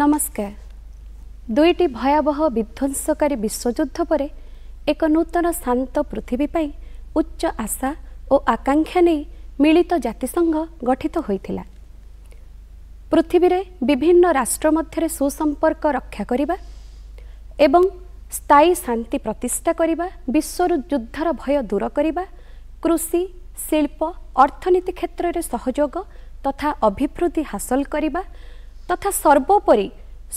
ନମସ୍କାର ଦୁଇଟି ଭୟାବହ ବିଧ୍ୱଂସକାରୀ ବିଶ୍ୱଯୁଦ୍ଧ ପରେ ଏକ ନୂତନ ଶାନ୍ତ ପୃଥିବୀ ପାଇଁ ଉଚ୍ଚ ଆଶା ଓ ଆକାଂକ୍ଷା ନେଇ ମିଳିତ ଜାତିସଂଘ ଗଠିତ ହୋଇଥିଲା ପୃଥିବୀରେ ବିଭିନ୍ନ ରାଷ୍ଟ୍ର ମଧ୍ୟରେ ସୁସମ୍ପର୍କ ରକ୍ଷା କରିବା ଏବଂ ସ୍ଥାୟୀ ଶାନ୍ତି ପ୍ରତିଷ୍ଠା କରିବା ବିଶ୍ୱରୁ ଯୁଦ୍ଧର ଭୟ ଦୂର କରିବା କୃଷି ଶିଳ୍ପ ଅର୍ଥନୀତି କ୍ଷେତ୍ରରେ ସହଯୋଗ ତଥା ଅଭିବୃଦ୍ଧି ହାସଲ କରିବା ତଥା ସର୍ବୋପରି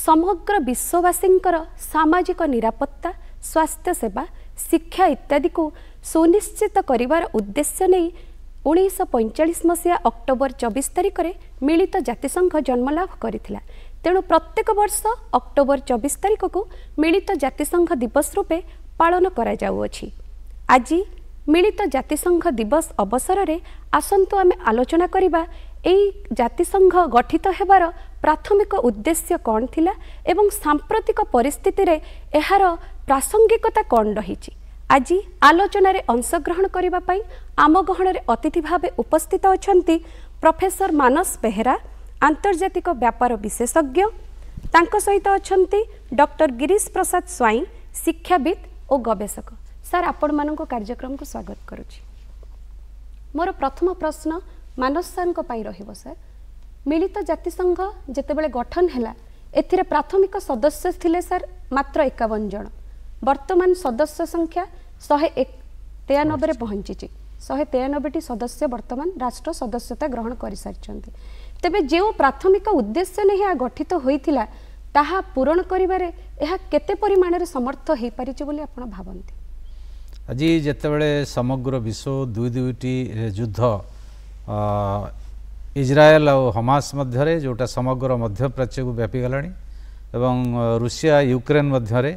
ସମଗ୍ର ବିଶ୍ୱବାସୀଙ୍କର ସାମାଜିକ ନିରାପତ୍ତା ସ୍ୱାସ୍ଥ୍ୟ ସେବା ଶିକ୍ଷା ଇତ୍ୟାଦିକୁ ସୁନିଶ୍ଚିତ କରିବାର ଉଦ୍ଦେଶ୍ୟ ନେଇ ଉଣେଇଶହ ପଇଁଚାଳିଶ ମସିହା ଅକ୍ଟୋବର ଚବିଶ ତାରିଖରେ ମିଳିତ ଜାତିସଂଘ ଜନ୍ମଲାଭ କରିଥିଲା ତେଣୁ ପ୍ରତ୍ୟେକ ବର୍ଷ ଅକ୍ଟୋବର ଚବିଶ ତାରିଖକୁ ମିଳିତ ଜାତିସଂଘ ଦିବସ ରୂପେ ପାଳନ କରାଯାଉଅଛି ଆଜି ମିଳିତ ଜାତିସଂଘ ଦିବସ ଅବସରରେ ଆସନ୍ତୁ ଆମେ ଆଲୋଚନା କରିବା ଏହି ଜାତିସଂଘ ଗଠିତ ହେବାର ପ୍ରାଥମିକ ଉଦ୍ଦେଶ୍ୟ କ'ଣ ଥିଲା ଏବଂ ସାମ୍ପ୍ରତିକ ପରିସ୍ଥିତିରେ ଏହାର ପ୍ରାସଙ୍ଗିକତା କ'ଣ ରହିଛି ଆଜି ଆଲୋଚନାରେ ଅଂଶଗ୍ରହଣ କରିବା ପାଇଁ ଆମ ଗହଣରେ ଅତିଥି ଭାବେ ଉପସ୍ଥିତ ଅଛନ୍ତି ପ୍ରଫେସର ମାନସ ବେହେରା ଆନ୍ତର୍ଜାତିକ ବ୍ୟାପାର ବିଶେଷଜ୍ଞ ତାଙ୍କ ସହିତ ଅଛନ୍ତି ଡକ୍ଟର ଗିରିଶ ପ୍ରସାଦ ସ୍ୱାଇଁ ଶିକ୍ଷାବିତ୍ ଓ ଗବେଷକ ସାର୍ ଆପଣମାନଙ୍କ କାର୍ଯ୍ୟକ୍ରମକୁ ସ୍ୱାଗତ କରୁଛି ମୋର ପ୍ରଥମ ପ୍ରଶ୍ନ ମାନସ ସାର୍ଙ୍କ ପାଇଁ ରହିବ ସାର୍ ମିଳିତ ଜାତିସଂଘ ଯେତେବେଳେ ଗଠନ ହେଲା ଏଥିରେ ପ୍ରାଥମିକ ସଦସ୍ୟ ଥିଲେ ସାର୍ ମାତ୍ର ଏକାବନ ଜଣ ବର୍ତ୍ତମାନ ସଦସ୍ୟ ସଂଖ୍ୟା ଶହେ ଏକ ତେୟାନବେରେ ପହଞ୍ଚିଛି ଶହେ ତେୟାନବେଟି ସଦସ୍ୟ ବର୍ତ୍ତମାନ ରାଷ୍ଟ୍ର ସଦସ୍ୟତା ଗ୍ରହଣ କରିସାରିଛନ୍ତି ତେବେ ଯେଉଁ ପ୍ରାଥମିକ ଉଦ୍ଦେଶ୍ୟ ନେଇ ଏହା ଗଠିତ ହୋଇଥିଲା ତାହା ପୂରଣ କରିବାରେ ଏହା କେତେ ପରିମାଣରେ ସମର୍ଥ ହୋଇପାରିଛି ବୋଲି ଆପଣ ଭାବନ୍ତି ଆଜି ଯେତେବେଳେ ସମଗ୍ର ବିଶ୍ୱ ଦୁଇ ଦୁଇଟି ଯୁଦ୍ଧ ଇସ୍ରାଏଲ ଆଉ ହମାସ ମଧ୍ୟରେ ଯେଉଁଟା ସମଗ୍ର ମଧ୍ୟପ୍ରାଚ୍ୟକୁ ବ୍ୟାପିଗଲାଣି ଏବଂ ରୁଷିଆ ୟୁକ୍ରେନ୍ ମଧ୍ୟରେ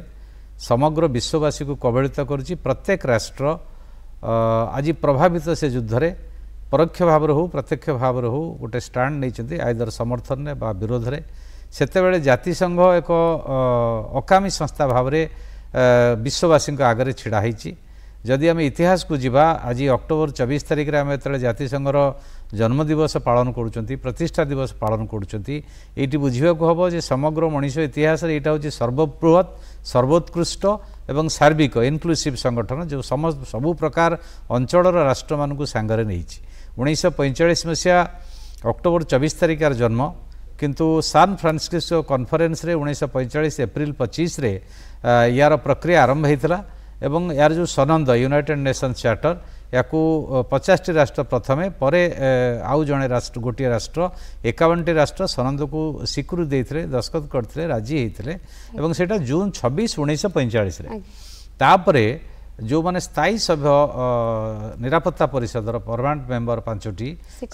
ସମଗ୍ର ବିଶ୍ୱବାସୀକୁ କବଳିତ କରୁଛି ପ୍ରତ୍ୟେକ ରାଷ୍ଟ୍ର ଆଜି ପ୍ରଭାବିତ ସେ ଯୁଦ୍ଧରେ ପରୋକ୍ଷ ଭାବରେ ହଉ ପ୍ରତ୍ୟକ୍ଷ ଭାବରେ ହଉ ଗୋଟେ ଷ୍ଟାଣ୍ଡ ନେଇଛନ୍ତି ଆଇଦର ସମର୍ଥନରେ ବା ବିରୋଧରେ ସେତେବେଳେ ଜାତିସଂଘ ଏକ ଅକାମୀ ସଂସ୍ଥା ଭାବରେ ବିଶ୍ୱବାସୀଙ୍କ ଆଗରେ ଛିଡ଼ା ହୋଇଛି ଯଦି ଆମେ ଇତିହାସକୁ ଯିବା ଆଜି ଅକ୍ଟୋବର ଚବିଶ ତାରିଖରେ ଆମେ ଯେତେବେଳେ ଜାତିସଂଘର ଜନ୍ମଦିବସ ପାଳନ କରୁଛନ୍ତି ପ୍ରତିଷ୍ଠା ଦିବସ ପାଳନ କରୁଛନ୍ତି ଏଇଠି ବୁଝିବାକୁ ହେବ ଯେ ସମଗ୍ର ମଣିଷ ଇତିହାସରେ ଏଇଟା ହେଉଛି ସର୍ବବୃହତ୍ ସର୍ବୋତ୍କୃଷ୍ଟ ଏବଂ ସାର୍ବିକ ଇନକ୍ଲୁସିଭ୍ ସଂଗଠନ ଯେଉଁ ସବୁ ପ୍ରକାର ଅଞ୍ଚଳର ରାଷ୍ଟ୍ରମାନଙ୍କୁ ସାଙ୍ଗରେ ନେଇଛି ଉଣେଇଶହ ପଇଁଚାଳିଶ ମସିହା ଅକ୍ଟୋବର ଚବିଶ ତାରିଖର ଜନ୍ମ କିନ୍ତୁ ସାନ୍ ଫ୍ରାନ୍ସିସ୍କୋ କନଫରେନ୍ସରେ ଉଣେଇଶହ ପଇଁଚାଳିଶ ଏପ୍ରିଲ ପଚିଶରେ ୟାର ପ୍ରକ୍ରିୟା ଆରମ୍ଭ ହୋଇଥିଲା এবং এর যে সনন্দ ইউনাইটেড নেশনস চার্টর ইয়াকু পচাশটি রাষ্ট্র প্রথমে পরে আউ জনে রাষ্ট্র গোটিয়ে রাষ্ট্র একাবনটি রাষ্ট্র সনন্দকু স্বীকৃতি দিয়ে দস্তখত করে রাজি হয়েছে এবং সেটা জুন ছবিশ উনিশশো পঁয়চাশে তাপরে ଯେଉଁମାନେ ସ୍ଥାୟୀ ସଭ୍ୟ ନିରାପତ୍ତା ପରିଷଦର ପରମାନେଣ୍ଟ ମେମ୍ବର ପାଞ୍ଚଟି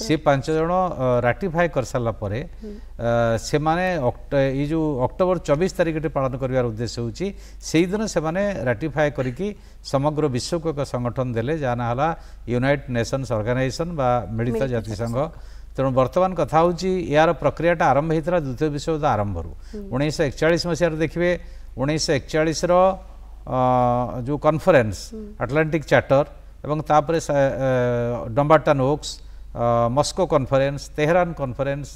ସେ ପାଞ୍ଚ ଜଣ ରାଟିଫାଏ କରିସାରିଲା ପରେ ସେମାନେ ଏଇ ଯେଉଁ ଅକ୍ଟୋବର ଚବିଶ ତାରିଖଟି ପାଳନ କରିବାର ଉଦ୍ଦେଶ୍ୟ ହେଉଛି ସେହିଦିନ ସେମାନେ ରାଟିଫାଏ କରିକି ସମଗ୍ର ବିଶ୍ୱକୁ ଏକ ସଂଗଠନ ଦେଲେ ଯାହା ନାଁ ହେଲା ୟୁନାଇଟେଡ୍ ନେସନ୍ସ ଅର୍ଗାନାଇଜେସନ୍ ବା ମିଳିତ ଜାତିସଂଘ ତେଣୁ ବର୍ତ୍ତମାନ କଥା ହେଉଛି ଏହାର ପ୍ରକ୍ରିୟାଟା ଆରମ୍ଭ ହୋଇଥିଲା ଦ୍ୱିତୀୟ ବିଶ୍ୱଯୁଦ୍ଧ ଆରମ୍ଭରୁ ଉଣେଇଶହ ଏକଚାଳିଶ ମସିହାରୁ ଦେଖିବେ ଉଣେଇଶହ ଏକଚାଳିଶର আা যো কনফারেন্স আটলান্টিক চ্যাটার এবং তাপরে Dumbarton Oaks Moscow conference Tehran conference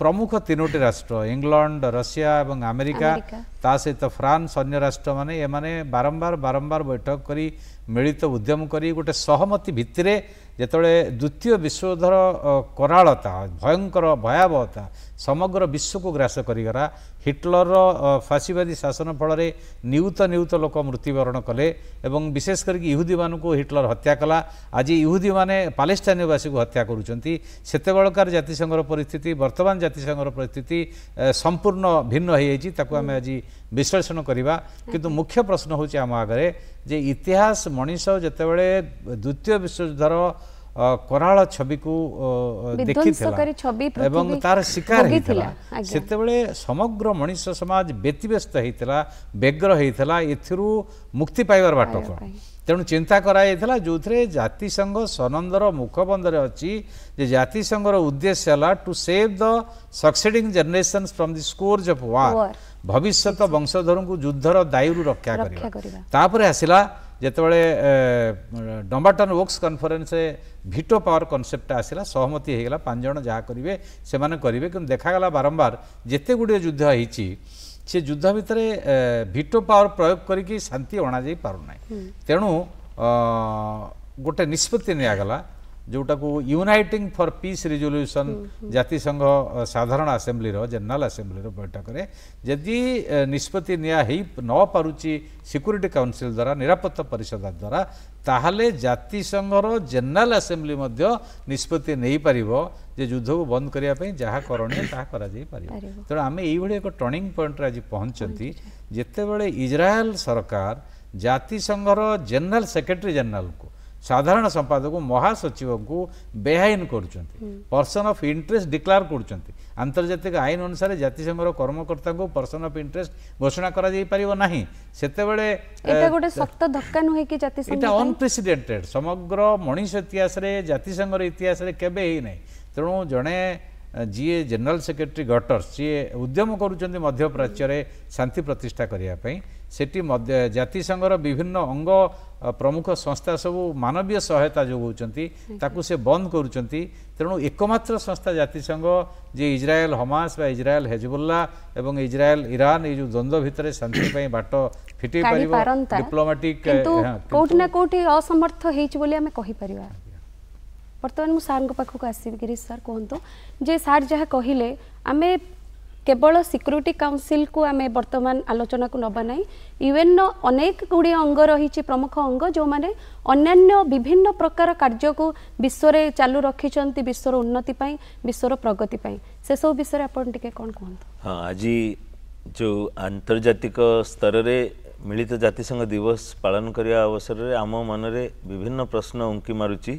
প্রমুখ তিনোটি রাষ্ট্র ইংল্যান্ড রাশিয়া এবং আমেরিকা তা সেই তা ফ্রান্স অন্য রাষ্ট্র মানে ই মানে বারবার বারবার বৈঠক করি মিলিত উদ্যোগ করি গটে সহমতি ভিতরে ଯେତେବେଳେ ଦ୍ୱିତୀୟ ବିଶ୍ୱଧର କରାଳତା ଭୟଙ୍କର ଭୟାବହତା ସମଗ୍ର ବିଶ୍ୱକୁ ଗ୍ରାସ କରିଗଲା ହିଟଲରର ଫାଶୀବାଦୀ ଶାସନ ଫଳରେ ନିୟୁତ ନିୟୁତ ଲୋକ ମୃତ୍ୟୁବରଣ କଲେ ଏବଂ ବିଶେଷ କରିକି ଇହୁଦୀମାନଙ୍କୁ ହିଟଲର ହତ୍ୟା କଲା ଆଜି ଇହୁଦୀମାନେ ପାଲେଷ୍ଟାଇନବାସୀକୁ ହତ୍ୟା କରୁଛନ୍ତି ସେତେବେଳକାର ଜାତିସଂଘର ପରିସ୍ଥିତି ବର୍ତ୍ତମାନ ଜାତିସଂଘର ପରିସ୍ଥିତି ସମ୍ପୂର୍ଣ୍ଣ ଭିନ୍ନ ହୋଇଯାଇଛି ତାକୁ ଆମେ ଆଜି ବିଶ୍ଳେଷଣ କରିବା କିନ୍ତୁ ମୁଖ୍ୟ ପ୍ରଶ୍ନ ହେଉଛି ଆମ ଆଗରେ ଯେ ଇତିହାସ ମଣିଷ ଯେତେବେଳେ ଦ୍ୱିତୀୟ ବିଶ୍ୱଯୁଦ୍ଧର करा तार शिकार ए समग्र मनिष समस्तै लागग्र हैला मुक्तिबार बाटो तिन्ताइला जो जातिसङ्घ स्वनन्दर मुखर अच्छा जातिसङ्घर उद्देश्य होला to save the succeeding generation from the scourge of war भविष्य वंशधर जुद्ध र दुर्गा आस ଯେତେବେଳେ ଡମ୍ବାଟନ୍ ଓକ୍ସ କନଫରେନ୍ସରେ ଭିଟୋ ପାୱାର କନସେପ୍ଟଟା ଆସିଲା ସହମତି ହୋଇଗଲା ପାଞ୍ଚ ଜଣ ଯାହା କରିବେ ସେମାନେ କରିବେ କିନ୍ତୁ ଦେଖାଗଲା ବାରମ୍ବାର ଯେତେ ଗୁଡ଼ିଏ ଯୁଦ୍ଧ ହେଇଛି ସେ ଯୁଦ୍ଧ ଭିତରେ ଭିଟୋ ପାୱାର ପ୍ରୟୋଗ କରିକି ଶାନ୍ତି ଅଣାଯାଇ ପାରୁନାହିଁ ତେଣୁ ଗୋଟେ ନିଷ୍ପତ୍ତି ନିଆଗଲା ଯେଉଁଟାକୁ ୟୁନାଇଟିଂ ଫର୍ ପିସ୍ ରିଜଲ୍ୟୁସନ୍ ଜାତିସଂଘ ସାଧାରଣ ଆସେମ୍ବ୍ଲିର ଜେନେରାଲ ଆସେମ୍ବ୍ଲିର ବୈଠକରେ ଯଦି ନିଷ୍ପତ୍ତି ନିଆ ହେଇ ନ ପାରୁଛି ସିକ୍ୟୁରିଟି କାଉନସିଲ୍ ଦ୍ୱାରା ନିରାପତ୍ତା ପରିଷଦ ଦ୍ୱାରା ତାହେଲେ ଜାତିସଂଘର ଜେନେରାଲ ଆସେମ୍ବ୍ଲି ମଧ୍ୟ ନିଷ୍ପତ୍ତି ନେଇପାରିବ ଯେ ଯୁଦ୍ଧକୁ ବନ୍ଦ କରିବା ପାଇଁ ଯାହା କରଣୀୟ ତାହା କରାଯାଇପାରିବ ତେଣୁ ଆମେ ଏଇଭଳି ଏକ ଟର୍ଣ୍ଣିଂ ପଏଣ୍ଟରେ ଆଜି ପହଞ୍ଚନ୍ତି ଯେତେବେଳେ ଇସ୍ରାଏଲ ସରକାର ଜାତିସଂଘର ଜେନେରାଲ ସେକ୍ରେଟାରୀ ଜେନେରାଲଙ୍କୁ ସାଧାରଣ ସମ୍ପାଦକ ମହାସଚିବଙ୍କୁ ବେଆଇନ କରୁଛନ୍ତି ପର୍ସନ୍ ଅଫ୍ ଇଣ୍ଟରେଷ୍ଟ ଡିକ୍ଲାର କରୁଛନ୍ତି ଆନ୍ତର୍ଜାତିକ ଆଇନ ଅନୁସାରେ ଜାତିସଂଘର କର୍ମକର୍ତ୍ତାଙ୍କୁ ପର୍ସନ୍ ଅଫ୍ ଇଣ୍ଟରେଷ୍ଟ ଘୋଷଣା କରାଯାଇପାରିବ ନାହିଁ ସେତେବେଳେ ଏଇଟା ଅନପ୍ରେସିଡେଣ୍ଟେଡ଼ ସମଗ୍ର ମଣିଷ ଇତିହାସରେ ଜାତିସଂଘର ଇତିହାସରେ କେବେ ହେଇନାହିଁ ତେଣୁ ଜଣେ ଯିଏ ଜେନେରାଲ ସେକ୍ରେଟେରୀ ଗଟର୍ସ ସିଏ ଉଦ୍ୟମ କରୁଛନ୍ତି ମଧ୍ୟପ୍ରାଚ୍ୟରେ ଶାନ୍ତି ପ୍ରତିଷ୍ଠା କରିବା ପାଇଁ ସେଠି ମଧ୍ୟ ଜାତିସଂଘର ବିଭିନ୍ନ ଅଙ୍ଗ ପ୍ରମୁଖ ସଂସ୍ଥା ସବୁ ମାନବୀୟ ସହାୟତା ଯୋଗାଉଛନ୍ତି ତାକୁ ସେ ବନ୍ଦ କରୁଛନ୍ତି ତେଣୁ ଏକମାତ୍ର ସଂସ୍ଥା ଜାତିସଂଘ ଯେ ଇସ୍ରାଏଲ ହମାସ ବା ଇସ୍ରାଏଲ ହେଜବୁଲ୍ଲା ଏବଂ ଇସ୍ରାଏଲ ଇରାନ ଏଇ ଯେଉଁ ଦ୍ୱନ୍ଦ୍ୱ ଭିତରେ ଶାନ୍ତି ପାଇଁ ବାଟ ଫିଟେଇ ପାରିବ ଡିପ୍ଲୋମାଟିକ କୋଉଠି ନା କୋଉଠି ଅସମର୍ଥ ହେଇଛି ବୋଲି ଆମେ କହିପାରିବା ବର୍ତ୍ତମାନ ମୁଁ ସାର୍ଙ୍କ ପାଖକୁ ଆସିବି ଗିରିଶ ସାର୍ କୁହନ୍ତୁ ଯେ ସାର୍ ଯାହା କହିଲେ ଆମେ କେବଳ ସିକ୍ୟୁରିଟି କାଉନସିଲ୍କୁ ଆମେ ବର୍ତ୍ତମାନ ଆଲୋଚନାକୁ ନେବା ନାହିଁ ୟୁଏନ୍ର ଅନେକ ଗୁଡ଼ିଏ ଅଙ୍ଗ ରହିଛି ପ୍ରମୁଖ ଅଙ୍ଗ ଯେଉଁମାନେ ଅନ୍ୟାନ୍ୟ ବିଭିନ୍ନ ପ୍ରକାର କାର୍ଯ୍ୟକୁ ବିଶ୍ୱରେ ଚାଲୁ ରଖିଛନ୍ତି ବିଶ୍ୱର ଉନ୍ନତି ପାଇଁ ବିଶ୍ୱର ପ୍ରଗତି ପାଇଁ ସେସବୁ ବିଷୟରେ ଆପଣ ଟିକେ କ'ଣ କୁହନ୍ତୁ ହଁ ଆଜି ଯେଉଁ ଆନ୍ତର୍ଜାତିକ ସ୍ତରରେ ମିଳିତ ଜାତିସଂଘ ଦିବସ ପାଳନ କରିବା ଅବସରରେ ଆମ ମନରେ ବିଭିନ୍ନ ପ୍ରଶ୍ନ ଉଙ୍କି ମାରୁଛି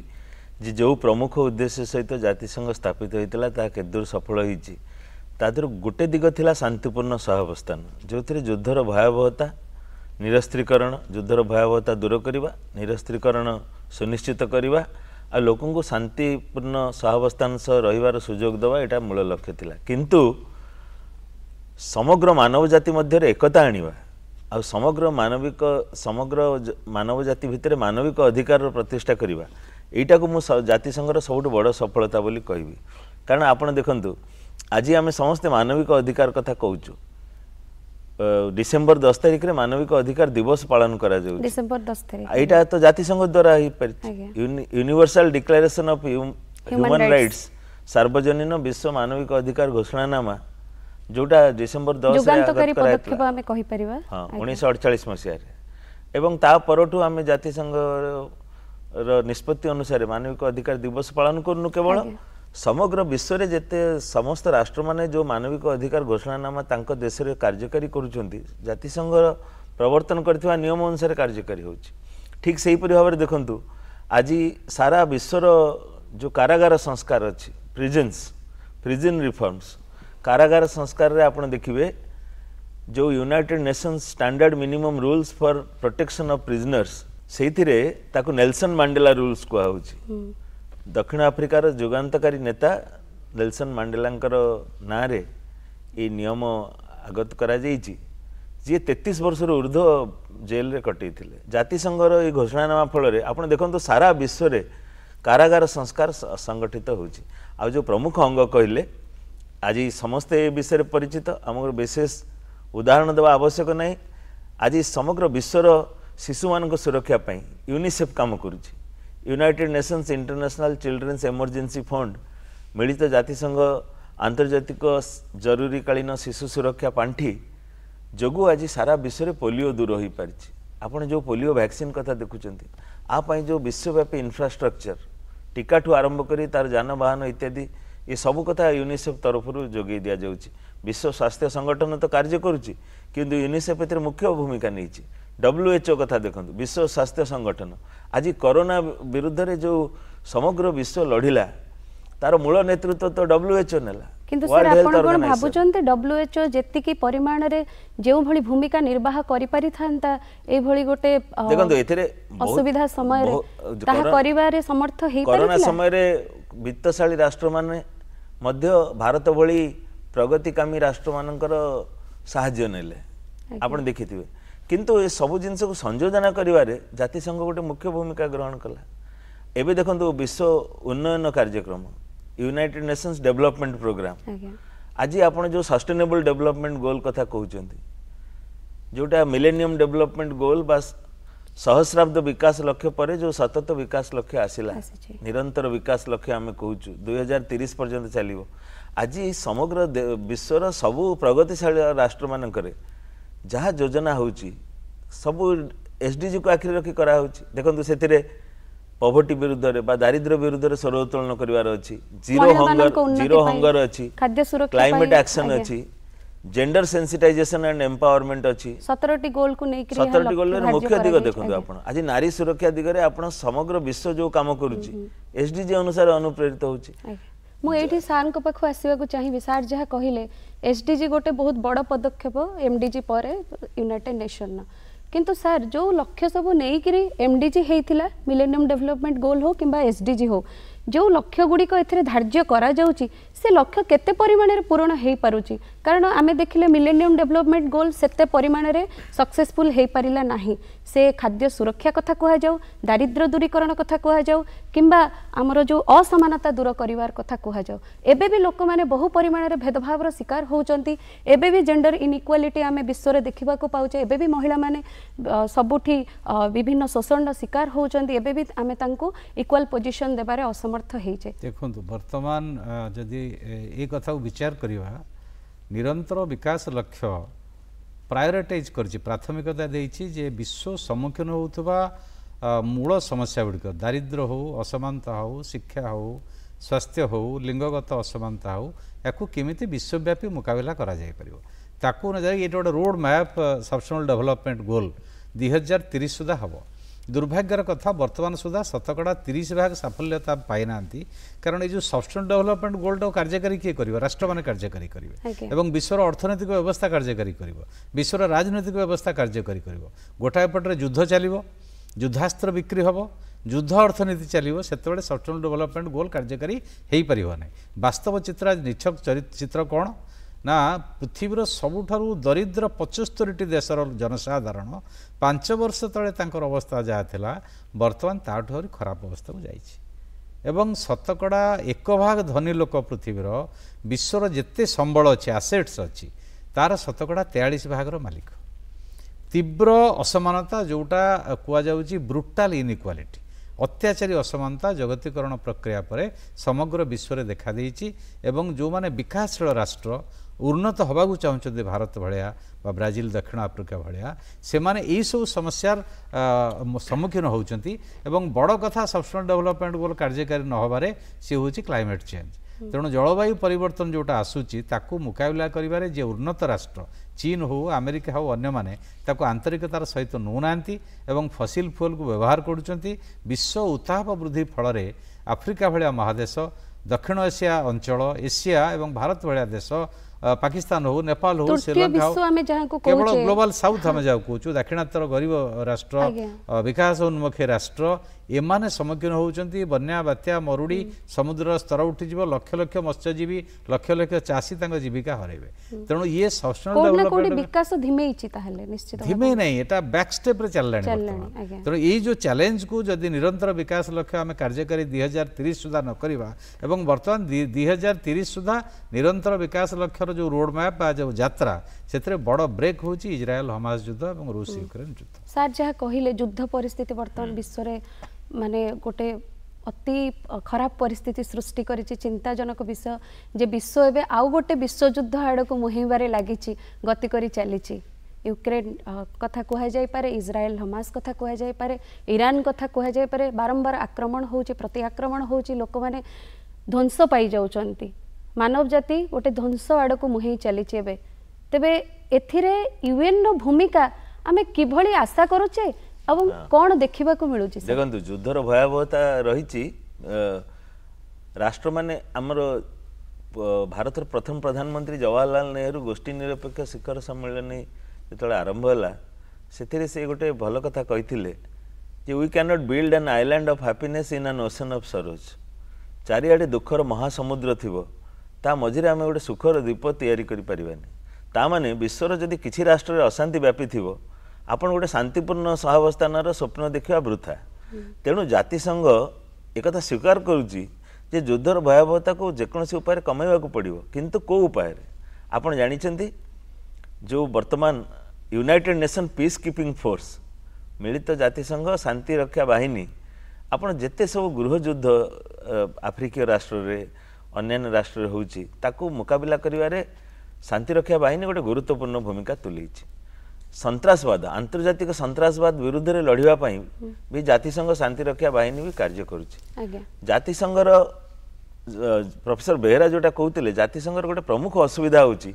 ଯେ ଯେଉଁ ପ୍ରମୁଖ ଉଦ୍ଦେଶ୍ୟ ସହିତ ଜାତିସଂଘ ସ୍ଥାପିତ ହୋଇଥିଲା ତାହା କେତେ ଦୂର ସଫଳ ହୋଇଛି ତାଦେହରୁ ଗୋଟେ ଦିଗ ଥିଲା ଶାନ୍ତିପୂର୍ଣ୍ଣ ସହାବସ୍ଥାନ ଯେଉଁଥିରେ ଯୁଦ୍ଧର ଭୟାବହତା ନିରସ୍ତ୍ରୀକରଣ ଯୁଦ୍ଧର ଭୟାବହତା ଦୂର କରିବା ନିରସ୍ତ୍ରୀକରଣ ସୁନିଶ୍ଚିତ କରିବା ଆଉ ଲୋକଙ୍କୁ ଶାନ୍ତିପୂର୍ଣ୍ଣ ସହାବସ୍ଥାନ ସହ ରହିବାର ସୁଯୋଗ ଦେବା ଏଇଟା ମୂଳ ଲକ୍ଷ୍ୟ ଥିଲା କିନ୍ତୁ ସମଗ୍ର ମାନବ ଜାତି ମଧ୍ୟରେ ଏକତା ଆଣିବା ଆଉ ସମଗ୍ର ମାନବିକ ସମଗ୍ର ମାନବ ଜାତି ଭିତରେ ମାନବିକ ଅଧିକାରର ପ୍ରତିଷ୍ଠା କରିବା ଏଇଟାକୁ ମୁଁ ଜାତିସଂଘର ସବୁଠୁ ବଡ଼ ସଫଳତା ବୋଲି କହିବି କାରଣ ଆପଣ ଦେଖନ୍ତୁ আজি আমি সমস্তে মানবিক অধিকার কথা কৌছু ডিসেম্বর দশ তারিখে মানবিক অধিকার দিবস পালন করা যাচ্ছে ডিসেম্বর 10 তারিখ এইটা তো জাতিসংঘ দ্বারা হই পারিছে Universal Declaration of Human Rights সার্বজনীন বিশ্ব মানবিক অধিকার ঘোষণানামা ଯୋଉଟା ଡିସେମ୍ବର ଉଣେଇଶହ ଅଡ଼ଚାଳିଶ ମସିହାରେ ଏବଂ ତା ପରଠୁ ଆମେ ଜାତିସଂଘର ନିଷ୍ପତ୍ତି ଅନୁସାରେ ମାନବିକ ଅଧିକାର ଦିବସ ପାଳନ କରୁନୁ କେବଳ ସମଗ୍ର ବିଶ୍ୱରେ ଯେତେ ସମସ୍ତ ରାଷ୍ଟ୍ରମାନେ ଯେଉଁ ମାନବିକ ଅଧିକାର ଘୋଷଣାନାମା ତାଙ୍କ ଦେଶରେ କାର୍ଯ୍ୟକାରୀ କରୁଛନ୍ତି ଜାତିସଂଘର ପ୍ରବର୍ତ୍ତନ କରିଥିବା ନିୟମ ଅନୁସାରେ କାର୍ଯ୍ୟକାରୀ ହେଉଛି ଠିକ୍ ସେହିପରି ଭାବରେ ଦେଖନ୍ତୁ ଆଜି ସାରା ବିଶ୍ୱର ଯେଉଁ କାରାଗାର ସଂସ୍କାର ଅଛି ପ୍ରିଜେନ୍ସ ପ୍ରିଜିନ୍ ରିଫର୍ମସ୍ କାରାଗାର ସଂସ୍କାରରେ ଆପଣ ଦେଖିବେ ଯେଉଁ United Nations standard minimum rules for protection of prisoners ସେଇଥିରେ ତାକୁ ନେଲସନ୍ ମାଣ୍ଡେଲା ରୁଲ୍ସ କୁହାହେଉଛି ଦକ୍ଷିଣ ଆଫ୍ରିକାର ଯୁଗାନ୍ତକାରୀ ନେତା ନେଲସନ୍ ମାଣ୍ଡେଲାଙ୍କର ନାଁରେ ଏଇ ନିୟମ ଆଗତ କରାଯାଇଛି ଯିଏ ତେତିଶ ବର୍ଷରୁ ଉର୍ଦ୍ଧ୍ୱ ଜେଲ୍ରେ କଟେଇଥିଲେ ଜାତିସଂଘର ଏଇ ଘୋଷଣାନାମା ଫଳରେ ଆପଣ ଦେଖନ୍ତୁ ସାରା ବିଶ୍ୱରେ କାରାଗାର ସଂସ୍କାର ସଂଗଠିତ ହେଉଛି ଆଉ ଯେଉଁ ପ୍ରମୁଖ ଅଙ୍ଗ କହିଲେ ଆଜି ସମସ୍ତେ ଏ ବିଷୟରେ ପରିଚିତ ଆମକୁ ବିଶେଷ ଉଦାହରଣ ଦେବା ଆବଶ୍ୟକ ନାହିଁ ଆଜି ସମଗ୍ର ବିଶ୍ୱର ଶିଶୁମାନଙ୍କ ସୁରକ୍ଷା ପାଇଁ ୟୁନିସେଫ୍ କାମ କରୁଛି United Nations international children's emergency fund ମିଳିତ ଜାତିସଂଘ ଆନ୍ତର୍ଜାତିକ ଜରୁରୀକାଳୀନ ଶିଶୁ ସୁରକ୍ଷା ପାଣ୍ଠି ଯୋଗୁଁ ଆଜି ସାରା ବିଶ୍ୱରେ ପୋଲିଓ ଦୂର ହୋଇପାରିଛି ଆପଣ ଯେଉଁ ପୋଲିଓ ଭ୍ୟାକ୍ସିନ୍ କଥା ଦେଖୁଛନ୍ତି ଆ ପାଇଁ ଯେଉଁ ବିଶ୍ୱବ୍ୟାପୀ ଇନଫ୍ରାଷ୍ଟ୍ରକ୍ଚର୍ ଟୀକାଠୁ ଆରମ୍ଭ କରି ତା'ର ଯାନବାହନ ଇତ୍ୟାଦି ଏ ସବୁ କଥା ୟୁନିସେଫ୍ ତରଫରୁ ଯୋଗାଇ ଦିଆଯାଉଛି ବିଶ୍ୱ ସ୍ୱାସ୍ଥ୍ୟ ସଂଗଠନ ତ କାର୍ଯ୍ୟ କରୁଛି କିନ୍ତୁ ୟୁନିସେଫ୍ ଏଥିରେ ମୁଖ୍ୟ ଭୂମିକା ନେଇଛି ଡବ୍ଲ୍ୟୁଏଚ୍ଓ କଥା ଦେଖନ୍ତୁ ବିଶ୍ୱ ସ୍ୱାସ୍ଥ୍ୟ ସଂଗଠନ ଆଜି କରୋନା ବିରୁଦ୍ଧରେ ଯେଉଁ ସମଗ୍ର ବିଶ୍ୱ ଲଢ଼ିଲା ତାର ମୂଳ ନେତୃତ୍ୱ ତ ଡବ୍ଲ୍ୟୁଏଚ୍ଓ ନେଲା କିନ୍ତୁ ସାର୍ ଆପଣ କ'ଣ ଭାବୁଛନ୍ତି ଡବ୍ଲ୍ୟୁଏଚ୍ଓ ଯେତିକି ପରିମାଣରେ ଯେଉଁଭଳି ଭୂମିକା ନିର୍ବାହ କରିପାରିଥାନ୍ତା ଏଭଳି ଗୋଟେ ଦେଖନ୍ତୁ ଏଥିରେ ଅସୁବିଧା ସମୟରେ ତାହା କରିବାରେ ସମର୍ଥ ହେଇ କରୋନା ସମୟରେ ବିତ୍ତଶାଳୀ ରାଷ୍ଟ୍ରମାନେ ମଧ୍ୟ ଭାରତ ଭଳି ପ୍ରଗତିକାମୀ ରାଷ୍ଟ୍ରମାନଙ୍କର ସାହାଯ୍ୟ ନେଲେ ଆପଣ ଦେଖିଥିବେ କିନ୍ତୁ ଏସବୁ ଜିନିଷକୁ ସଂଯୋଜନା କରିବାରେ ଜାତିସଂଘ ଗୋଟେ ମୁଖ୍ୟ ଭୂମିକା ଗ୍ରହଣ କଲା ଏବେ ଦେଖନ୍ତୁ ବିଶ୍ୱ ଉନ୍ନୟନ କାର୍ଯ୍ୟକ୍ରମ ୟୁନାଇଟେଡ୍ ନେସନ୍ସ ଡେଭଲପମେଣ୍ଟ ପ୍ରୋଗ୍ରାମ ଆଜି ଆପଣ ଯେଉଁ ସଷ୍ଟେନେବୁଲ ଡେଭଲପମେଣ୍ଟ ଗୋଲ୍ କଥା କହୁଛନ୍ତି ଯେଉଁଟା ମିଲେନିୟମ ଡେଭଲପମେଣ୍ଟ ଗୋଲ୍ ବା ସହସ୍ରାବ୍ଦ ବିକାଶ ଲକ୍ଷ୍ୟ ପରେ ଯେଉଁ ସତତ ବିକାଶ ଲକ୍ଷ୍ୟ ଆସିଲା ନିରନ୍ତର ବିକାଶ ଲକ୍ଷ୍ୟ ଆମେ କହୁଛୁ ଦୁଇ ହଜାର ତିରିଶ ପର୍ଯ୍ୟନ୍ତ ଚାଲିବ ଆଜି ସମଗ୍ର ବିଶ୍ୱର ସବୁ ପ୍ରଗତିଶାଳୀ ରାଷ୍ଟ୍ରମାନଙ୍କରେ ଯାହା ଯୋଜନା ହେଉଛି ସବୁ ଏସ୍ ଡି ଜିକୁ ଆଖିରେ ରଖି କରାହେଉଛି ଦେଖନ୍ତୁ ସେଥିରେ ପଭର୍ଟି ବିରୁଦ୍ଧରେ ବା ଦାରିଦ୍ର୍ୟ ବିରୁଦ୍ଧରେ ସ୍ୱର ଉତ୍ତୋଳନ କରିବାର ଅଛି ଜିରୋ ହଙ୍ଗର ଜିରୋ ହଙ୍ଗର ଅଛି କ୍ଲାଇମେଟ୍ ଆକ୍ସନ୍ ଅଛି ଜେଣ୍ଡର ସେନ୍ସିଟାଇଜେସନ୍ ଆଣ୍ଡ ଏମ୍ପାୱାରମେଣ୍ଟ ଅଛି ସତରଟି ଗୋଲ୍କୁ ନେଇକି ସତରଟି ଗୋଲ୍ର ମୁଖ୍ୟ ଦିଗ ଦେଖନ୍ତୁ ଆପଣ ଆଜି ନାରୀ ସୁରକ୍ଷା ଦିଗରେ ଆପଣ ସମଗ୍ର ବିଶ୍ୱ ଯେଉଁ କାମ କରୁଛି ଏସ୍ ଡି ଜି ଅନୁସାରେ ଅନୁପ୍ରେରିତ ହେଉଛି मुझे सार पाख आसवाक चाहिए सार जहाँ कहले एसडीजी गोटे बहुत बड़ पदक्षेप एम एमडीजी पर यूनाइटेड नेसन किंतु सार जो लक्ष्य सब नहीं एमडीजी होता मिलेनियम डेभलपमेंट गोल हो कि एस एसडीजी हो जो लक्ष्य गुड़िक कर ସେ ଲକ୍ଷ୍ୟ କେତେ ପରିମାଣରେ ପୂରଣ ହୋଇପାରୁଛି କାରଣ ଆମେ ଦେଖିଲେ ମିଲେନିୟମ୍ ଡେଭଲପମେଣ୍ଟ ଗୋଲ୍ ସେତେ ପରିମାଣରେ ସକ୍ସେସଫୁଲ୍ ହୋଇପାରିଲା ନାହିଁ ସେ ଖାଦ୍ୟ ସୁରକ୍ଷା କଥା କୁହାଯାଉ ଦାରିଦ୍ର୍ୟ ଦୂରୀକରଣ କଥା କୁହାଯାଉ କିମ୍ବା ଆମର ଯେଉଁ ଅସମାନତା ଦୂର କରିବାର କଥା କୁହାଯାଉ ଏବେ ବି ଲୋକମାନେ ବହୁ ପରିମାଣରେ ଭେଦଭାବର ଶିକାର ହେଉଛନ୍ତି ଏବେ ବି ଜେଣ୍ଡର ଇନ୍ଇକ୍ୱାଲିଟି ଆମେ ବିଶ୍ୱରେ ଦେଖିବାକୁ ପାଉଛେ ଏବେ ବି ମହିଳାମାନେ ସବୁଠି ବିଭିନ୍ନ ଶୋଷଣର ଶିକାର ହେଉଛନ୍ତି ଏବେ ବି ଆମେ ତାଙ୍କୁ ଇକ୍ୱାଲ୍ ପୋଜିସନ୍ ଦେବାରେ ଅସମର୍ଥ ହେଇଛେ ଦେଖନ୍ତୁ ବର୍ତ୍ତମାନ ଯଦି ଏଇ କଥାକୁ ବିଚାର କରିବା ନିରନ୍ତର ବିକାଶ ଲକ୍ଷ୍ୟ ପ୍ରାୟୋରିଟାଇଜ୍ କରିଛି ପ୍ରାଥମିକତା ଦେଇଛି ଯେ ବିଶ୍ୱ ସମ୍ମୁଖୀନ ହେଉଥିବା ମୂଳ ସମସ୍ୟା ଗୁଡ଼ିକ ଦାରିଦ୍ର୍ୟ ହେଉ ଅସମାନତା ହେଉ ଶିକ୍ଷା ହେଉ ସ୍ୱାସ୍ଥ୍ୟ ହେଉ ଲିଙ୍ଗଗତ ଅସମାନତା ହେଉ ଏହାକୁ କେମିତି ବିଶ୍ୱବ୍ୟାପୀ ମୁକାବିଲା କରାଯାଇପାରିବ ତାକୁ ଅନୁଯାୟୀ ଏଇଟା ଗୋଟେ ରୋଡ଼୍ ମ୍ୟାପ୍ ସପ୍ସନାଲ୍ ଡେଭଲପମେଣ୍ଟ ଗୋଲ୍ ଦୁଇ ହଜାର ତିରିଶ ସୁଦ୍ଧା ହେବ ଦୁର୍ଭାଗ୍ୟର କଥା ବର୍ତ୍ତମାନ ସୁଦ୍ଧା ଶତକଡ଼ା ତିରିଶ ଭାଗ ସାଫଲ୍ୟତା ପାଇନାହାନ୍ତି କାରଣ ଏଇ ଯେଉଁ ସଫ୍ଟୱେର୍ ଡେଭଲପମେଣ୍ଟ ଗୋଲ୍ଡଟାକୁ କାର୍ଯ୍ୟକାରୀ କିଏ କରିବ ରାଷ୍ଟ୍ରମାନେ କାର୍ଯ୍ୟକାରୀ କରିବେ ଏବଂ ବିଶ୍ୱର ଅର୍ଥନୈତିକ ବ୍ୟବସ୍ଥା କାର୍ଯ୍ୟକାରୀ କରିବ ବିଶ୍ୱର ରାଜନୈତିକ ବ୍ୟବସ୍ଥା କାର୍ଯ୍ୟକାରୀ କରିବ ଗୋଟାଏ ପଟରେ ଯୁଦ୍ଧ ଚାଲିବ ଯୁଦ୍ଧାସ୍ତ୍ର ବିକ୍ରି ହେବ ଯୁଦ୍ଧ ଅର୍ଥନୀତି ଚାଲିବ ସେତେବେଳେ ସଫ୍ଟୱେର୍ ଡେଭଲପମେଣ୍ଟ ଗୋଲ୍ କାର୍ଯ୍ୟକାରୀ ହୋଇପାରିବ ନାହିଁ ବାସ୍ତବ ଚିତ୍ର ଆଜି ନିଚ୍ଛକ ଚରିତ୍ର ଚିତ୍ର କ'ଣ ନା ପୃଥିବୀର ସବୁଠାରୁ ଦରିଦ୍ର ପଞ୍ଚସ୍ତରୀଟି ଦେଶର ଜନସାଧାରଣ ପାଞ୍ଚ ବର୍ଷ ତଳେ ତାଙ୍କର ଅବସ୍ଥା ଯାହା ଥିଲା ବର୍ତ୍ତମାନ ତା'ଠୁ ଆହୁରି ଖରାପ ଅବସ୍ଥାକୁ ଯାଇଛି ଏବଂ ଶତକଡ଼ା ଏକ ଭାଗ ଧନୀ ଲୋକ ପୃଥିବୀର ବିଶ୍ୱର ଯେତେ ସମ୍ବଳ ଅଛି ଆସେଟ୍ସ ଅଛି ତା'ର ଶତକଡ଼ା ତେୟାଳିଶ ଭାଗର ମାଲିକ ତୀବ୍ର ଅସମାନତା ଯେଉଁଟା କୁହାଯାଉଛି ବ୍ରୁଟାଲ ଇନିକ୍ୱାଲିଟି ଅତ୍ୟାଚାରୀ ଅସମାନତା ଜଗତୀକରଣ ପ୍ରକ୍ରିୟା ପରେ ସମଗ୍ର ବିଶ୍ୱରେ ଦେଖାଦେଇଛି ଏବଂ ଯେଉଁମାନେ ବିକାଶଶୀଳ ରାଷ୍ଟ୍ର ଉନ୍ନତ ହେବାକୁ ଚାହୁଁଛନ୍ତି ଭାରତ ଭଳିଆ ବା ବ୍ରାଜିଲ ଦକ୍ଷିଣ ଆଫ୍ରିକା ଭଳିଆ ସେମାନେ ଏହିସବୁ ସମସ୍ୟାର ସମ୍ମୁଖୀନ ହେଉଛନ୍ତି ଏବଂ ବଡ଼ କଥା ସବଷ୍ଟାଣ୍ଡ ଡେଭଲପମେଣ୍ଟ ବୋଲି କାର୍ଯ୍ୟକାରୀ ନ ହେବାରେ ସେ ହେଉଛି କ୍ଲାଇମେଟ୍ ଚେଞ୍ଜ ତେଣୁ ଜଳବାୟୁ ପରିବର୍ତ୍ତନ ଯେଉଁଟା ଆସୁଛି ତାକୁ ମୁକାବିଲା କରିବାରେ ଯିଏ ଉନ୍ନତ ରାଷ୍ଟ୍ର ଚୀନ ହେଉ ଆମେରିକା ହେଉ ଅନ୍ୟମାନେ ତାକୁ ଆନ୍ତରିକତାର ସହିତ ନେଉନାହାନ୍ତି ଏବଂ ଫସିଲ ଫୁଏଲ୍କୁ ବ୍ୟବହାର କରୁଛନ୍ତି ବିଶ୍ୱ ଉତ୍ତାପ ବୃଦ୍ଧି ଫଳରେ ଆଫ୍ରିକା ଭଳିଆ ମହାଦେଶ ଦକ୍ଷିଣ ଏସିଆ ଅଞ୍ଚଳ ଏସିଆ ଏବଂ ଭାରତ ଭଳିଆ ଦେଶ ପାକିସ୍ତାନ ହଉ ନେପାଳ ହଉ ଶ୍ରୀଲଙ୍କା ହଉ କେବଳ ଗ୍ଲୋବାଲ ସାଉଥ ଆମେ ଯାହାକୁ କହୁଛୁ ଦାକ୍ଷିଣାତ୍ୟର ଗରିବ ରାଷ୍ଟ୍ର ବିକାଶ ଉନ୍ମୁଖୀ ରାଷ୍ଟ୍ର एम सम्मुखीन हो बना बात्या मरुड़ी समुद्र स्तर उठीज लक्ष लक्ष मत्स्यजीवी लक्ष लक्ष चाषी जीविका हर तेणु ये विकास चैलेंज को लक्ष्य आम कार्यकारी दुई हजार तीस सुधा नक बर्तमान दुई हजार तीस सुधा निरंतर विकास लक्ष्य जो रोड मैप जरा बड़ ब्रेक हूँ इज्राएल हमास युद्ध और रुष युक्रेन युद्ध सर जहाँ कहले युद्ध परिस्थिति वर्तमान विश्व ମାନେ ଗୋଟେ ଅତି ଖରାପ ପରିସ୍ଥିତି ସୃଷ୍ଟି କରିଛି ଚିନ୍ତାଜନକ ବିଷୟ ଯେ ବିଶ୍ୱ ଏବେ ଆଉ ଗୋଟେ ବିଶ୍ୱଯୁଦ୍ଧ ଆଡ଼କୁ ମୁହେଁଇବାରେ ଲାଗିଛି ଗତି କରି ଚାଲିଛି ইউক্রেন কথা কুহযাইপরে ইসরায়েল হমাস কথা কুহযাইপরে ইরান কথা কুহযাইপরে বারম্বার আক্রমণ হচ্ছে প্রতি আক্রমণ হচ্ছে লোক মানে ধ্বংস পাই যাচ্ছেন মানব জাতি গোটে ধ্বংস আড়ক মুহেই চালিছে এবে তেবে এথিরে ইউএনর ভূমিকা আমি কিভাবে আশা করুছে ଏବଂ କ'ଣ ଦେଖିବାକୁ ମିଳୁଛି ଦେଖନ୍ତୁ ଯୁଦ୍ଧର ଭୟାବହତା ରହିଛି ରାଷ୍ଟ୍ରମାନେ ଆମର ଭାରତର ପ୍ରଥମ ପ୍ରଧାନମନ୍ତ୍ରୀ ଜବାହରଲାଲ ନେହେରୁ ଗୋଷ୍ଠୀ ନିରପେକ୍ଷ ଶିଖର ସମ୍ମିଳନୀ ଯେତେବେଳେ ଆରମ୍ଭ ହେଲା ସେଥିରେ ସେ ଗୋଟେ ଭଲ କଥା କହିଥିଲେ ଯେ we can not build an island of happiness in an ocean of sorrows ଚାରିଆଡ଼େ ଦୁଃଖର ମହାସମୁଦ୍ର ଥିବ ତା ମଝିରେ ଆମେ ଗୋଟେ ସୁଖର ଦ୍ୱୀପ ତିଆରି କରିପାରିବାନି ତା ମାନେ ବିଶ୍ୱର ଯଦି କିଛି ରାଷ୍ଟ୍ରରେ ଅଶାନ୍ତି ବ୍ୟାପିଥିବ ଆପଣ ଗୋଟେ ଶାନ୍ତିପୂର୍ଣ୍ଣ ସହାବସ୍ଥାନର ସ୍ୱପ୍ନ ଦେଖିବା ବୃଥା ତେଣୁ ଜାତିସଂଘ ଏକଥା ସ୍ୱୀକାର କରୁଛି ଯେ ଯୁଦ୍ଧର ଭୟାବହତାକୁ ଯେକୌଣସି ଉପାୟରେ କମାଇବାକୁ ପଡ଼ିବ କିନ୍ତୁ କେଉଁ ଉପାୟରେ ଆପଣ ଜାଣିଛନ୍ତି ଯେଉଁ ବର୍ତ୍ତମାନ United Nation peace keeping force ମିଳିତ ଜାତିସଂଘ ଶାନ୍ତିରକ୍ଷା ବାହିନୀ ଆପଣ ଯେତେ ସବୁ ଗୃହଯୁଦ୍ଧ ଆଫ୍ରିକୀୟ ରାଷ୍ଟ୍ରରେ ଅନ୍ୟାନ୍ୟ ରାଷ୍ଟ୍ରରେ ହେଉଛି ତାକୁ ମୁକାବିଲା କରିବାରେ ଶାନ୍ତିରକ୍ଷା ବାହିନୀ ଗୋଟେ ଗୁରୁତ୍ୱପୂର୍ଣ୍ଣ ଭୂମିକା ତୁଲେଇଛି ସନ୍ତାସବାଦ ଆନ୍ତର୍ଜାତିକ ସନ୍ତାସବାଦ ବିରୁଦ୍ଧରେ ଲଢ଼ିବା ପାଇଁ ବି ଜାତିସଂଘ ଶାନ୍ତିରକ୍ଷା ବାହିନୀ ବି କାର୍ଯ୍ୟ କରୁଛି ଜାତିସଂଘର ପ୍ରଫେସର ବେହେରା ଯେଉଁଟା କହୁଥିଲେ ଜାତିସଂଘର ଗୋଟେ ପ୍ରମୁଖ ଅସୁବିଧା ହେଉଛି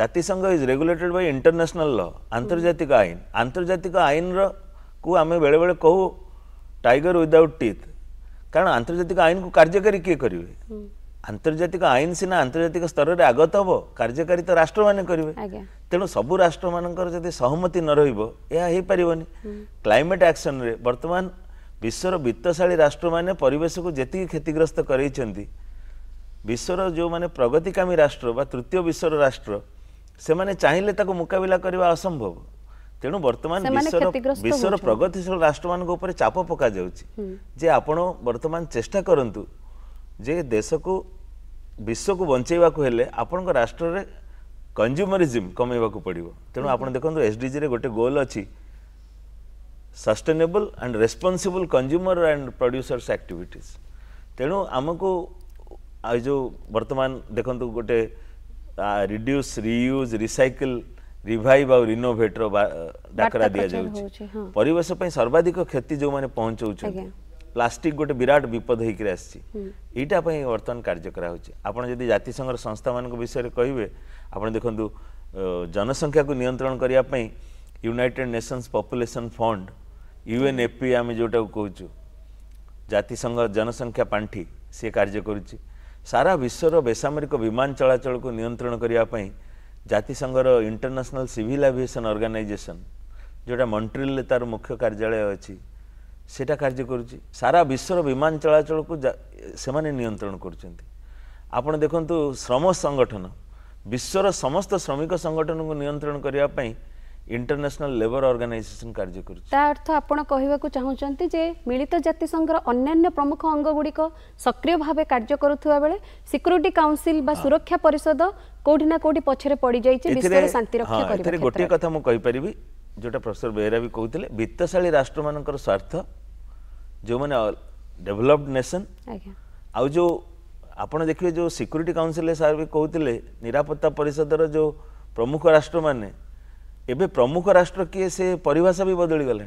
ଜାତିସଂଘ is regulated by international law ଆନ୍ତର୍ଜାତିକ ଆଇନ ଆନ୍ତର୍ଜାତିକ ଆଇନର କୁ ଆମେ ବେଳେବେଳେ କହୁ ଟାଇଗର ୱିଦାଉଟ୍ ଟିଥ୍ କାରଣ ଆନ୍ତର୍ଜାତିକ ଆଇନକୁ କାର୍ଯ୍ୟକାରୀ କିଏ କରିବେ ଆନ୍ତର୍ଜାତିକ ଆଇନ ସିନା ଆନ୍ତର୍ଜାତିକ ସ୍ତରରେ ଆଗତ ହେବ କାର୍ଯ୍ୟକାରୀ ତ ରାଷ୍ଟ୍ରମାନେ କରିବେ ତେଣୁ ସବୁ ରାଷ୍ଟ୍ରମାନଙ୍କର ଯଦି ସହମତି ନ ରହିବ ଏହା ହେଇପାରିବନି କ୍ଲାଇମେଟ୍ ଆକ୍ସନରେ ବର୍ତ୍ତମାନ ବିଶ୍ୱର ବିତ୍ତଶାଳୀ ରାଷ୍ଟ୍ରମାନେ ପରିବେଶକୁ ଯେତିକି କ୍ଷତିଗ୍ରସ୍ତ କରାଇଛନ୍ତି ବିଶ୍ୱର ଯେଉଁମାନେ ପ୍ରଗତିକାମୀ ରାଷ୍ଟ୍ର ବା ତୃତୀୟ ବିଶ୍ୱର ରାଷ୍ଟ୍ର ସେମାନେ ଚାହିଁଲେ ତାକୁ ମୁକାବିଲା କରିବା ଅସମ୍ଭବ ତେଣୁ ବର୍ତ୍ତମାନ ବିଶ୍ୱର ପ୍ରଗତିଶୀଳ ରାଷ୍ଟ୍ରମାନଙ୍କ ଉପରେ ଚାପ ପକାଯାଉଛି ଯେ ଆପଣ ବର୍ତ୍ତମାନ ଚେଷ୍ଟା କରନ୍ତୁ ଯେ ଦେଶକୁ ବିଶ୍ୱକୁ ବଞ୍ଚେଇବାକୁ ହେଲେ ଆପଣଙ୍କ ରାଷ୍ଟ୍ରରେ କଞ୍ଜ୍ୟୁମରିଜିମ୍ କମାଇବାକୁ ପଡ଼ିବ ତେଣୁ ଆପଣ ଦେଖନ୍ତୁ ଏସ୍ ଏସ୍ଡିଜିରେ ଗୋଟେ ଗୋଲ୍ ଅଛି sustainable and responsible consumer and producers activities ତେଣୁ ଆମକୁ ଏଇ ଯେଉଁ ବର୍ତ୍ତମାନ ଦେଖନ୍ତୁ ଗୋଟେ ରିଡ୍ୟୁସ୍ ରିୟୁଜ୍ ରିସାଇକଲ୍ ରିଭାଇଭ୍ ଆଉ ରିନୋଭେଟ୍ର ଡାକରା ଦିଆଯାଉଛି ପରିବେଶ ପାଇଁ ସର୍ବାଧିକ କ୍ଷତି ଯେଉଁମାନେ ପହଞ୍ଚାଉଛନ୍ତି ପ୍ଲାଷ୍ଟିକ୍ ଗୋଟେ ବିରାଟ ବିପଦ ହେଇକରି ଆସିଛି ଏଇଟା ପାଇଁ ବର୍ତ୍ତମାନ କାର୍ଯ୍ୟ କରାହେଉଛି ଆପଣ ଯଦି ଜାତିସଂଘର ସଂସ୍ଥାମାନଙ୍କ ବିଷୟରେ କହିବେ ଆପଣ ଦେଖନ୍ତୁ ଜନସଂଖ୍ୟାକୁ ନିୟନ୍ତ୍ରଣ କରିବା ପାଇଁ United Nations population fund UN FPA ଆମେ ଯେଉଁଟାକୁ କହୁଛୁ ଜାତିସଂଘ ଜନସଂଖ୍ୟା ପାଣ୍ଠି ସିଏ କାର୍ଯ୍ୟ କରୁଛି ସାରା ବିଶ୍ୱର ବେସାମରିକ ବିମାନ ଚଳାଚଳକୁ ନିୟନ୍ତ୍ରଣ କରିବା ପାଇଁ ଜାତିସଂଘର ଇଣ୍ଟରନ୍ୟାସନାଲ୍ ସିଭିଲ୍ ଆଭିଏସନ୍ ଅର୍ଗାନାଇଜେସନ୍ ଯେଉଁଟା ମଣ୍ଟ୍ରିଲରେ ତା'ର ମୁଖ୍ୟ କାର୍ଯ୍ୟାଳୟ ଅଛି ସେଇଟା କାର୍ଯ୍ୟ କରୁଛି ସାରା ବିଶ୍ୱର ବିମାନ ଚଳାଚଳକୁ ସେମାନେ ନିୟନ୍ତ୍ରଣ କରୁଛନ୍ତି ଆପଣ ଦେଖନ୍ତୁ ଶ୍ରମ ସଂଗଠନ ବିଶ୍ୱର ସମସ୍ତ ଶ୍ରମିକ ସଂଗଠନକୁ ନିୟନ୍ତ୍ରଣ କରିବା ପାଇଁ ଇଣ୍ଟରନ୍ୟାସନାଲ ଲେବର ଅର୍ଗାନାଇଜେସନ କାର୍ଯ୍ୟ କରୁଛି ତା ଅର୍ଥ ଆପଣ କହିବାକୁ ଚାହୁଁଛନ୍ତି ଯେ ମିଳିତ ଜାତିସଂଘର ଅନ୍ୟାନ୍ୟ ପ୍ରମୁଖ ଅଙ୍ଗ ଗୁଡ଼ିକ ସକ୍ରିୟ ଭାବେ କାର୍ଯ୍ୟ କରୁଥିବା ବେଳେ ସିକ୍ୟୁରିଟି କାଉନସିଲ ବା ସୁରକ୍ଷା ପରିଷଦ କୋଉଠି ନା କୋଉଠି ପଛରେ ପଡିଯାଇଛି ମୁଁ କହିପାରିବି ଯେଉଁଟା ପ୍ରଫେସର ବେହେରା ବି କହୁଥିଲେ ବିତ୍ତଶାଳୀ ରାଷ୍ଟ୍ରମାନଙ୍କର ସ୍ୱାର୍ଥ ଯେଉଁମାନେ ଡେଭଲପ୍ଡ ନେସନ୍ ଆଉ ଯେଉଁ ଆପଣ ଦେଖିବେ ଯେଉଁ ସିକ୍ୟୁରିଟି କାଉନସିଲରେ ସାର୍ ବି କହୁଥିଲେ ନିରାପତ୍ତା ପରିଷଦର ଯେଉଁ ପ୍ରମୁଖ ରାଷ୍ଟ୍ରମାନେ ଏବେ ପ୍ରମୁଖ ରାଷ୍ଟ୍ର କିଏ ସେ ପରିଭାଷା ବି ବଦଳିଗଲାଣି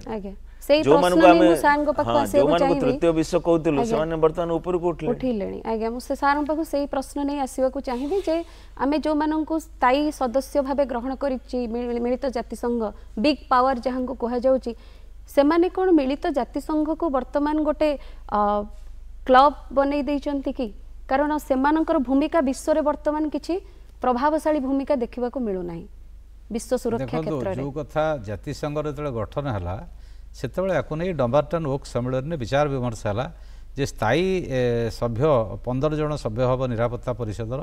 जो मन को हम सारन जो मन को तृतीय विश्व कहतलु से माने वर्तमान ऊपर को उठले उठिलेनी आ गया मुसे सारन पको सही प्रश्न नै आसीबा को चाहिबे जे आमे जो मन को स्थाई सदस्य भाबे ग्रहण करिछि मिलित जाति संघ बिग पावर जहां को कह जाउछि से माने कोन मिलित जाति संघ को वर्तमान गोटे क्लब बनेई भूमिका विश्व रे वर्तमान किछि प्रभावशाली सुरक्षा क्षेत्र ସେତେବେଳେ ଆକୁ ନେଇ ଡମ୍ବାର୍ଟନ୍ ଓକ୍ ସମ୍ମିଳନୀରେ ବିଚାର ବିମର୍ଶ ହେଲା ଯେ ସ୍ଥାୟୀ ସଭ୍ୟ ପନ୍ଦର ଜଣ ସଭ୍ୟ ହେବ ନିରାପତ୍ତା ପରିଷଦର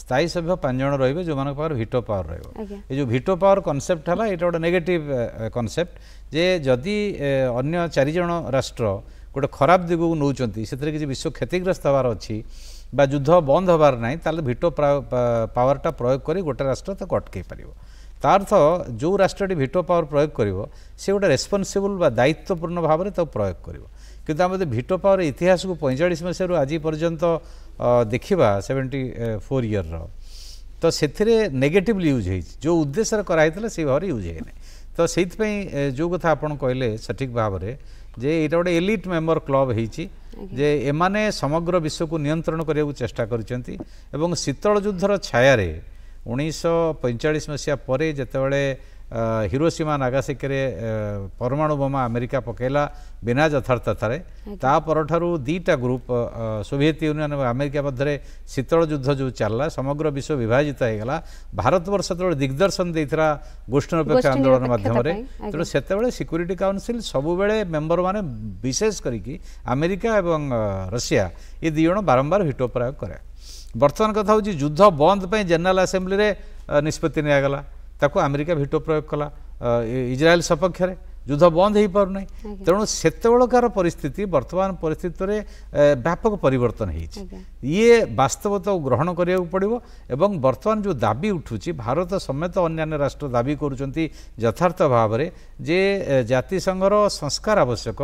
ସ୍ଥାୟୀ ସଭ୍ୟ ପାଞ୍ଚ ଜଣ ରହିବେ ଯେଉଁମାନଙ୍କ ପାଖରେ ଭିଟୋ ପାୱାର ରହିବ ଏ ଯେଉଁ ଭିଟୋ ପାୱାର କନସେପ୍ଟ ହେଲା ଏଇଟା ଗୋଟେ ନେଗେଟିଭ୍ କନସେପ୍ଟ ଯେ ଯଦି ଅନ୍ୟ ଚାରିଜଣ ରାଷ୍ଟ୍ର ଗୋଟେ ଖରାପ ଦିଗକୁ ନେଉଛନ୍ତି ସେଥିରେ କିଛି ବିଶ୍ୱ କ୍ଷତିଗ୍ରସ୍ତ ହେବାର ଅଛି ବା ଯୁଦ୍ଧ ବନ୍ଦ ହେବାର ନାହିଁ ତାହେଲେ ଭିଟୋ ପାୱାରଟା ପ୍ରୟୋଗ କରି ଗୋଟେ ରାଷ୍ଟ୍ର ତାକୁ ଅଟକାଇ ପାରିବ ତା ଅର୍ଥ ଯେଉଁ ରାଷ୍ଟ୍ରଟି ଭିଟୋ ପାୱାର ପ୍ରୟୋଗ କରିବ ସେ ଗୋଟେ ରେସ୍ପନ୍ସିବୁଲ୍ ବା ଦାୟିତ୍ୱପୂର୍ଣ୍ଣ ଭାବରେ ତାକୁ ପ୍ରୟୋଗ କରିବ କିନ୍ତୁ ଆମେ ଯଦି ଭିଟୋ ପାୱାର ଇତିହାସକୁ ପଇଁଚାଳିଶ ମସିହାରୁ ଆଜି ପର୍ଯ୍ୟନ୍ତ ଦେଖିବା ସେଭେଣ୍ଟି ଫୋର୍ ଇୟର୍ର ତ ସେଥିରେ ନେଗେଟିଭଲି ୟୁଜ୍ ହେଇଛି ଯେଉଁ ଉଦ୍ଦେଶ୍ୟରେ କରାହେଇଥିଲା ସେଇ ଭାବରେ ୟୁଜ୍ ହେଇନି ତ ସେଇଥିପାଇଁ ଯେଉଁ କଥା ଆପଣ କହିଲେ ସଠିକ୍ ଭାବରେ ଯେ ଏଇଟା ଗୋଟେ ଏଲିଟ୍ ମେମ୍ବର କ୍ଲବ୍ ହେଇଛି ଯେ ଏମାନେ ସମଗ୍ର ବିଶ୍ୱକୁ ନିୟନ୍ତ୍ରଣ କରିବାକୁ ଚେଷ୍ଟା କରିଛନ୍ତି ଏବଂ ଶୀତଳ ଯୁଦ୍ଧର ଛାୟାରେ ଉଣେଇଶହ ମସିହା ପରେ ଯେତେବେଳେ ହିରୋସୀମା ନାଗାସିକରେ ପରମାଣୁ ବୋମା ଆମେରିକା ପକେଇଲା ବିନା ଯଥାର୍ଥତାରେ ତା ପରଠାରୁ ଦୁଇଟା ଗ୍ରୁପ୍ ସୋଭିଏତ ୟୁନିଅନ୍ ଏବଂ ଆମେରିକା ମଧ୍ୟରେ ଶୀତଳ ଯୁଦ୍ଧ ଯେଉଁ ଚାଲିଲା ସମଗ୍ର ବିଶ୍ୱ ବିଭାଜିତ ହୋଇଗଲା ଭାରତବର୍ଷ ସେତେବେଳେ ଦିଗ୍ଦର୍ଶନ ଦେଇଥିଲା ଗୋଷ୍ଠୀନିରପେକ୍ଷ ଆନ୍ଦୋଳନ ମାଧ୍ୟମରେ ତେଣୁ ସେତେବେଳେ ସିକ୍ୟୁରିଟି କାଉନସିଲ୍ ସବୁବେଳେ ମେମ୍ବରମାନେ ବିଶେଷ କରିକି ଆମେରିକା ଏବଂ ରଷିଆ ଏ ଦୁଇ ଜଣ ବାରମ୍ବାର ଭିଟୋ ପ୍ରୟୋଗ କରେ ବର୍ତ୍ତମାନ କଥା ହେଉଛି ଯୁଦ୍ଧ ବନ୍ଦ ପାଇଁ ଜେନେରାଲ ଆସେମ୍ବ୍ଲିରେ ନିଷ୍ପତ୍ତି ନିଆଗଲା ତାକୁ ଆମେରିକା ଭିଟୋ ପ୍ରୟୋଗ କଲା ଇସ୍ରାଏଲ ସପକ୍ଷରେ ଯୁଦ୍ଧ ବନ୍ଦ ହୋଇପାରୁନାହିଁ ତେଣୁ ସେତେବେଳକାର ପରିସ୍ଥିତି ବର୍ତ୍ତମାନ ପରିସ୍ଥିତିରେ ବ୍ୟାପକ ପରିବର୍ତ୍ତନ ହୋଇଛି ଇଏ ବାସ୍ତବତାକୁ ଗ୍ରହଣ କରିବାକୁ ପଡ଼ିବ ଏବଂ ବର୍ତ୍ତମାନ ଯେଉଁ ଦାବି ଉଠୁଛି ଭାରତ ସମେତ ଅନ୍ୟାନ୍ୟ ରାଷ୍ଟ୍ର ଦାବି କରୁଛନ୍ତି ଯଥାର୍ଥ ଭାବରେ ଯେ ଜାତିସଂଘର ସଂସ୍କାର ଆବଶ୍ୟକ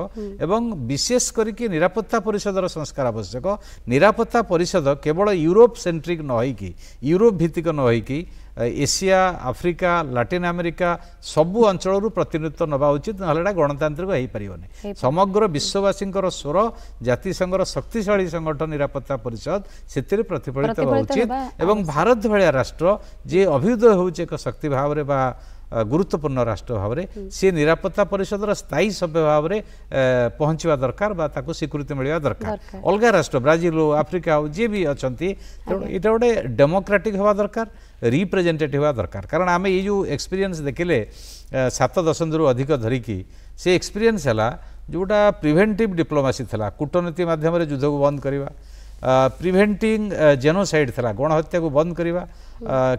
ଏବଂ ବିଶେଷ କରିକି ନିରାପତ୍ତା ପରିଷଦର ସଂସ୍କାର ଆବଶ୍ୟକ ନିରାପତ୍ତା ପରିଷଦ କେବଳ ୟୁରୋପ ସେଣ୍ଟ୍ରିକ୍ ନ ହୋଇକି ୟୁରୋପ ଭିତ୍ତିକ ନ ହୋଇକି ଏସିଆ ଆଫ୍ରିକା ଲାଟିନ୍ ଆମେରିକା ସବୁ ଅଞ୍ଚଳରୁ ପ୍ରତିନିଧିତ୍ୱ ନେବା ଉଚିତ ନହେଲେ ଏଇଟା ଗଣତାନ୍ତ୍ରିକ ହେଇପାରିବନି ସମଗ୍ର ବିଶ୍ୱବାସୀଙ୍କର ସ୍ୱର ଜାତିସଂଘର ଶକ୍ତିଶାଳୀ ସଂଗଠନ ନିରାପତ୍ତା ପରିଷଦ ସେଥିରେ ପ୍ରତିଫଳିତ ହେବା ଉଚିତ ଏବଂ ଭାରତ ଭଳିଆ ରାଷ୍ଟ୍ର ଯିଏ ଅଭିଭୂତ ହେଉଛି ଏକ ଶକ୍ତି ଭାବରେ ବା ଗୁରୁତ୍ୱପୂର୍ଣ୍ଣ ରାଷ୍ଟ୍ର ଭାବରେ ସିଏ ନିରାପତ୍ତା ପରିଷଦର ସ୍ଥାୟୀ ସଭ୍ୟ ଭାବରେ ପହଞ୍ଚିବା ଦରକାର ବା ତାକୁ ସ୍ୱୀକୃତି ମିଳିବା ଦରକାର ଅଲଗା ରାଷ୍ଟ୍ର ବ୍ରାଜିଲ ହଉ ଆଫ୍ରିକା ହଉ ଯିଏ ବି ଅଛନ୍ତି ତେଣୁ ଏଇଟା ଗୋଟେ ଡେମୋକ୍ରାଟିକ୍ ହେବା ଦରକାର ରିପ୍ରେଜେଣ୍ଟେଟିଭ୍ ହେବା ଦରକାର କାରଣ ଆମେ ଏଇ ଯେଉଁ ଏକ୍ସପିରିଏନ୍ସ ଦେଖିଲେ ସାତ ଦଶନ୍ଧିରୁ ଅଧିକ ଧରିକି ସେ ଏକ୍ସପିରିଏନ୍ସ ହେଲା ଯେଉଁଟା ପ୍ରିଭେଣ୍ଟିଭ୍ ଡିପ୍ଲୋମାସି ଥିଲା କୂଟନୀତି ମାଧ୍ୟମରେ ଯୁଦ୍ଧକୁ ବନ୍ଦ କରିବା ପ୍ରିଭେଣ୍ଟିଂ ଜେନୋସାଇଡ୍ ଥିଲା ଗଣହତ୍ୟାକୁ ବନ୍ଦ କରିବା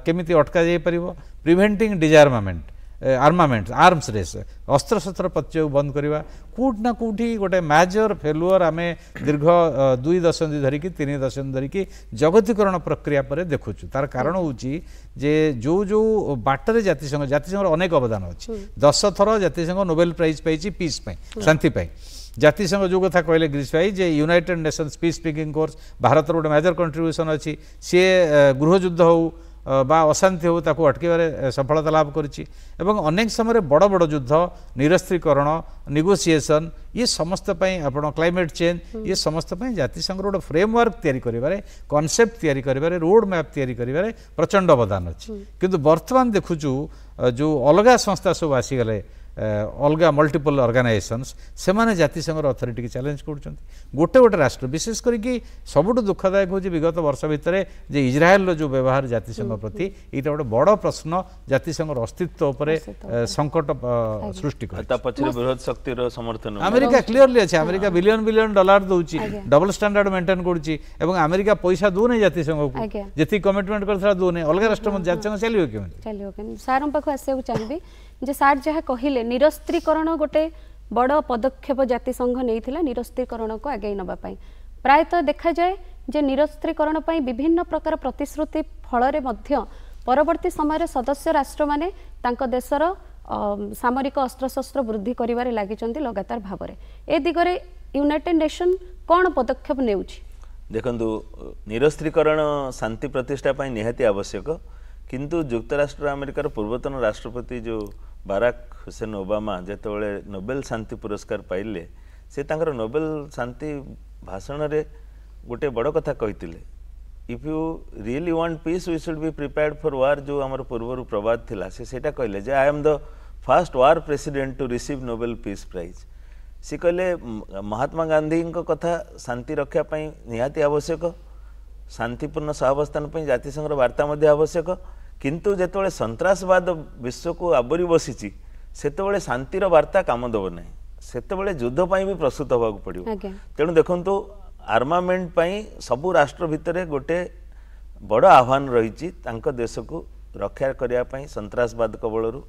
କେମିତି ଅଟକା ଯାଇପାରିବ preventing disarmament armament arms race ଅସ୍ତ୍ରଶସ୍ତ୍ର ପ୍ରତିଯୋଗକୁ ବନ୍ଦ କରିବା କେଉଁଠି ନା କେଉଁଠି ଗୋଟେ ମେଜର ଫେଲୁଅର ଆମେ ଦୀର୍ଘ ଦୁଇ ଦଶନ୍ଧି ଧରିକି ତିନି ଦଶନ୍ଧି ଧରିକି ଜଗତୀକରଣ ପ୍ରକ୍ରିୟା ପରେ ଦେଖୁଛୁ ତାର କାରଣ ହେଉଛି ଯେ ଯେଉଁ ଯେଉଁ ବାଟରେ ଜାତିସଂଘ ଜାତିସଂଘର ଅନେକ ଅବଦାନ ଅଛି ଦଶ ଥର ଜାତିସଂଘ ନୋବେଲ ପ୍ରାଇଜ୍ ପାଇଛି ପିସ୍ ପାଇଁ ଶାନ୍ତି ପାଇଁ ଜାତିସଂଘ ଯେଉଁ କଥା କହିଲେ ଗ୍ରୀସ୍ ଭାଇ ଯେ ୟୁନାଇଟେଡ୍ ନେସନ୍ସ ପିସ୍ ସ୍ପିକିଂ କୋର୍ସ ଭାରତର ଗୋଟେ ମେଜର କଣ୍ଟ୍ରିବ୍ୟୁସନ୍ ଅଛି ସିଏ ଗୃହଯୁଦ୍ଧ ହେଉ ବା ଅଶାନ୍ତି ହେଉ ତାକୁ ଅଟକାଇବାରେ ସଫଳତା ଲାଭ କରିଛି ଏବଂ ଅନେକ ସମୟରେ ବଡ଼ ବଡ଼ ଯୁଦ୍ଧ ନିରସ୍ତ୍ରୀକରଣ ନିଗୋସିଏସନ୍ ଇଏ ସମସ୍ତ ପାଇଁ ଆପଣ କ୍ଲାଇମେଟ୍ ଚେଞ୍ଜ ଇଏ ସମସ୍ତ ପାଇଁ ଜାତିସଂଘର ଗୋଟେ ଫ୍ରେମୱାର୍କ ତିଆରି କରିବାରେ କନସେପ୍ଟ ତିଆରି କରିବାରେ ରୋଡ଼ ମ୍ୟାପ୍ ତିଆରି କରିବାରେ ପ୍ରଚଣ୍ଡ ଅବଦାନ ଅଛି କିନ୍ତୁ ବର୍ତ୍ତମାନ ଦେଖୁଛୁ ଯେଉଁ ଅଲଗା ସଂସ୍ଥା ସବୁ ଆସିଗଲେ ଅଲଗା ମଲ୍ଟିପଲ୍ ଅର୍ଗାନାଇଜେସନ୍ସ ସେମାନେ ଜାତିସଂଘର ଅଥରିଟିକୁ ଚ୍ୟାଲେଞ୍ଜ କରୁଛନ୍ତି ଗୋଟେ ଗୋଟେ ରାଷ୍ଟ୍ର ବିଶେଷ କରିକି ସବୁଠୁ ଦୁଃଖଦାୟକ ହେଉଛି ବିଗତ ବର୍ଷ ଭିତରେ ଯେ ଇସ୍ରାଏଲ୍ର ଯେଉଁ ବ୍ୟବହାର ଜାତିସଂଘ ପ୍ରତି ଏଇଟା ଗୋଟେ ବଡ଼ ପ୍ରଶ୍ନ ଜାତିସଂଘର ଅସ୍ତିତ୍ୱ ଉପରେ ସଙ୍କଟ ସୃଷ୍ଟି କରେ ତା ପଛରେ ବୃହତ ଶକ୍ତିର ସମର୍ଥନ ଆମେରିକା କ୍ଲିଅରଲି ଅଛି ଆମେରିକା ବିଲିୟନ ବିଲିୟନ ଡଲାର ଦେଉଛି ଡବଲ୍ ଷ୍ଟାଣ୍ଡାର୍ଡ ମେଣ୍ଟେନ୍ କରୁଛି ଏବଂ ଆମେରିକା ପଇସା ଦେଉନାହିଁ ଜାତିସଂଘକୁ ଯେତିକି କମିଟମେଣ୍ଟ କରିଥିଲା ଦେଉନାହିଁ ଅଲଗା ରାଷ୍ଟ୍ର ଜାତିସଂଘ ଚାଲିବ କେମିତି ଚାଲିବ କେମିତି ସାର୍ଙ୍କ ପାଖକୁ ଆସିବାକୁ ଚାହିଁବି ଯେ ସାର୍ ଯାହା କହିଲେ ନିରସ୍ତ୍ରୀକରଣ ଗୋଟେ ବଡ଼ ପଦକ୍ଷେପ ଜାତିସଂଘ ନେଇଥିଲା ନିରସ୍ତ୍ରୀକରଣକୁ ଆଗେଇ ନେବା ପାଇଁ ପ୍ରାୟତଃ ଦେଖାଯାଏ ଯେ ନିରସ୍ତ୍ରୀକରଣ ପାଇଁ ବିଭିନ୍ନ ପ୍ରକାର ପ୍ରତିଶ୍ରୁତି ଫଳରେ ମଧ୍ୟ ପରବର୍ତ୍ତୀ ସମୟରେ ସଦସ୍ୟ ରାଷ୍ଟ୍ରମାନେ ତାଙ୍କ ଦେଶର ସାମରିକ ଅସ୍ତ୍ରଶସ୍ତ୍ର ବୃଦ୍ଧି କରିବାରେ ଲାଗିଛନ୍ତି ଲଗାତାର ଭାବରେ ଏ ଦିଗରେ ୟୁନାଇଟେଡ଼ ନେସନ୍ କ'ଣ ପଦକ୍ଷେପ ନେଉଛି ଦେଖନ୍ତୁ ନିରସ୍ତ୍ରୀକରଣ ଶାନ୍ତି ପ୍ରତିଷ୍ଠା ପାଇଁ ନିହାତି ଆବଶ୍ୟକ କିନ୍ତୁ ଯୁକ୍ତରାଷ୍ଟ୍ର ଆମେରିକାର ପୂର୍ବତନ ରାଷ୍ଟ୍ରପତି ଯେଉଁ ବାରାକ ହୁସେନ ଓବାମା ଯେତେବେଳେ ନୋବେଲ ଶାନ୍ତି ପୁରସ୍କାର ପାଇଲେ ସେ ତାଙ୍କର ନୋବେଲ ଶାନ୍ତି ଭାଷଣରେ ଗୋଟେ ବଡ଼ କଥା କହିଥିଲେ if you really want peace we should be prepared for war ଯେଉଁ ଆମର ପୂର୍ବରୁ ପ୍ରବାଦ ଥିଲା ସେ ସେଇଟା କହିଲେ ଯେ I am the first war president to receive Nobel peace prize ସେ କହିଲେ ମହାତ୍ମା ଗାନ୍ଧୀଙ୍କ କଥା ଶାନ୍ତି ରକ୍ଷା ପାଇଁ ନିହାତି ଆବଶ୍ୟକ ଶାନ୍ତିପୂର୍ଣ୍ଣ ସହାବସ୍ଥାନ ପାଇଁ ଜାତିସଂଘର ବାର୍ତ୍ତା ମଧ୍ୟ ଆବଶ୍ୟକ किंतु ଯେତେବେଳେ ସନ୍ତାସବାଦ ବିଶ୍ୱକୁ ଆବରି ବସିଛି ସେତେବେଳେ ଶାନ୍ତିର ବାର୍ତ୍ତା କାମ ଦେବ ନାହିଁ ସେତେବେଳେ ଯୁଦ୍ଧ ପାଇଁ ବି ପ୍ରସ୍ତୁତ ହେବାକୁ ପଡ଼ିବ ତେଣୁ ଦେଖନ୍ତୁ ଆର୍ମାମେଣ୍ଟ ପାଇଁ ସବୁ ରାଷ୍ଟ୍ର ଭିତରେ ଗୋଟେ ବଡ଼ ଆହ୍ୱାନ ରହିଛି ତାଙ୍କ ଦେଶକୁ ରକ୍ଷା କରିବା ପାଇଁ ସନ୍ତାସବାଦ କବଳରୁ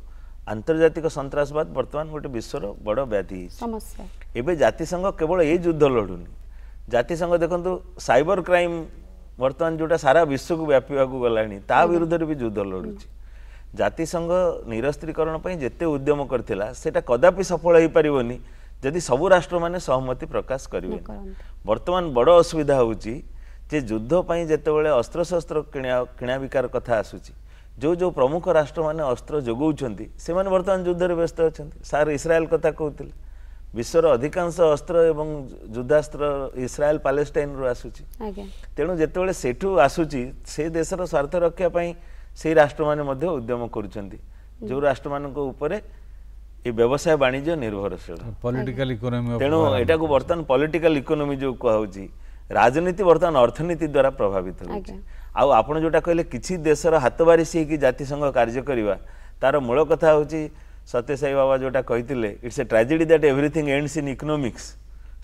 ଆନ୍ତର୍ଜାତିକ ସନ୍ତାସବାଦ ବର୍ତ୍ତମାନ ଗୋଟେ ବିଶ୍ୱର ବଡ଼ ବ୍ୟାଧି ହେଇଛି ଏବେ ଜାତିସଂଘ କେବଳ ଏଇ ଯୁଦ୍ଧ ଲଢ଼ୁନି ଜାତିସଂଘ ବର୍ତ୍ତମାନ ଯେଉଁଟା ସାରା ବିଶ୍ୱକୁ ବ୍ୟାପିବାକୁ ଗଲାଣି ତା ବିରୁଦ୍ଧରେ ବି ଯୁଦ୍ଧ ଲଢ଼ୁଛି ଜାତିସଂଘ ନିରସ୍ତ୍ରୀକରଣ ପାଇଁ ଯେତେ ଉଦ୍ୟମ କରିଥିଲା ସେଇଟା କଦାପି ସଫଳ ହୋଇପାରିବନି ଯଦି ସବୁ ରାଷ୍ଟ୍ରମାନେ ସହମତି ପ୍ରକାଶ କରିବେ ବର୍ତ୍ତମାନ ବଡ଼ ଅସୁବିଧା ହେଉଛି ଯେ ଯୁଦ୍ଧ ପାଇଁ ଯେତେବେଳେ ଅସ୍ତ୍ରଶସ୍ତ୍ର କିଣା କିଣା ବିକାର କଥା ଆସୁଛି ଯେଉଁ ଯେଉଁ ପ୍ରମୁଖ ରାଷ୍ଟ୍ରମାନେ ଅସ୍ତ୍ର ଯୋଗାଉଛନ୍ତି ସେମାନେ ବର୍ତ୍ତମାନ ଯୁଦ୍ଧରେ ବ୍ୟସ୍ତ ଅଛନ୍ତି ସାର୍ ଇସ୍ରାଏଲ୍ କଥା କହୁଥିଲେ ବିଶ୍ୱର ଅଧିକାଂଶ ଅସ୍ତ୍ର ଏବଂ ଯୁଦ୍ଧାସ୍ତ୍ର ଇସ୍ରାଏଲ ପାଲେଷ୍ଟାଇନ୍ରୁ ଆସୁଛି ତେଣୁ ଯେତେବେଳେ ସେଠୁ ଆସୁଛି ସେ ଦେଶର ସ୍ୱାର୍ଥ ରକ୍ଷା ପାଇଁ ସେଇ ରାଷ୍ଟ୍ରମାନେ ମଧ୍ୟ ଉଦ୍ୟମ କରୁଛନ୍ତି ଯେଉଁ ରାଷ୍ଟ୍ରମାନଙ୍କ ଉପରେ ଏ ବ୍ୟବସାୟ ବାଣିଜ୍ୟ ନିର୍ଭରଶୀଳ ପଲିଟିକାଲ ଇକୋନୋମି ତେଣୁ ଏଇଟାକୁ ବର୍ତ୍ତମାନ ପଲିଟିକାଲ ଇକୋନୋମି ଯେଉଁ କୁହାଉଛି ରାଜନୀତି ବର୍ତ୍ତମାନ ଅର୍ଥନୀତି ଦ୍ୱାରା ପ୍ରଭାବିତ ହେଉଛି ଆଉ ଆପଣ ଯେଉଁଟା କହିଲେ କିଛି ଦେଶର ହାତ ହାତବାରିସ ହେଇକି ଜାତିସଂଘ କାର୍ଯ୍ୟ କରିବା ତାର ମୂଳ କଥା ହେଉଛି ସତ୍ୟସାଇ ବାବା ଯେଉଁଟା କହିଥିଲେ it's a tragedy that everything ends in economics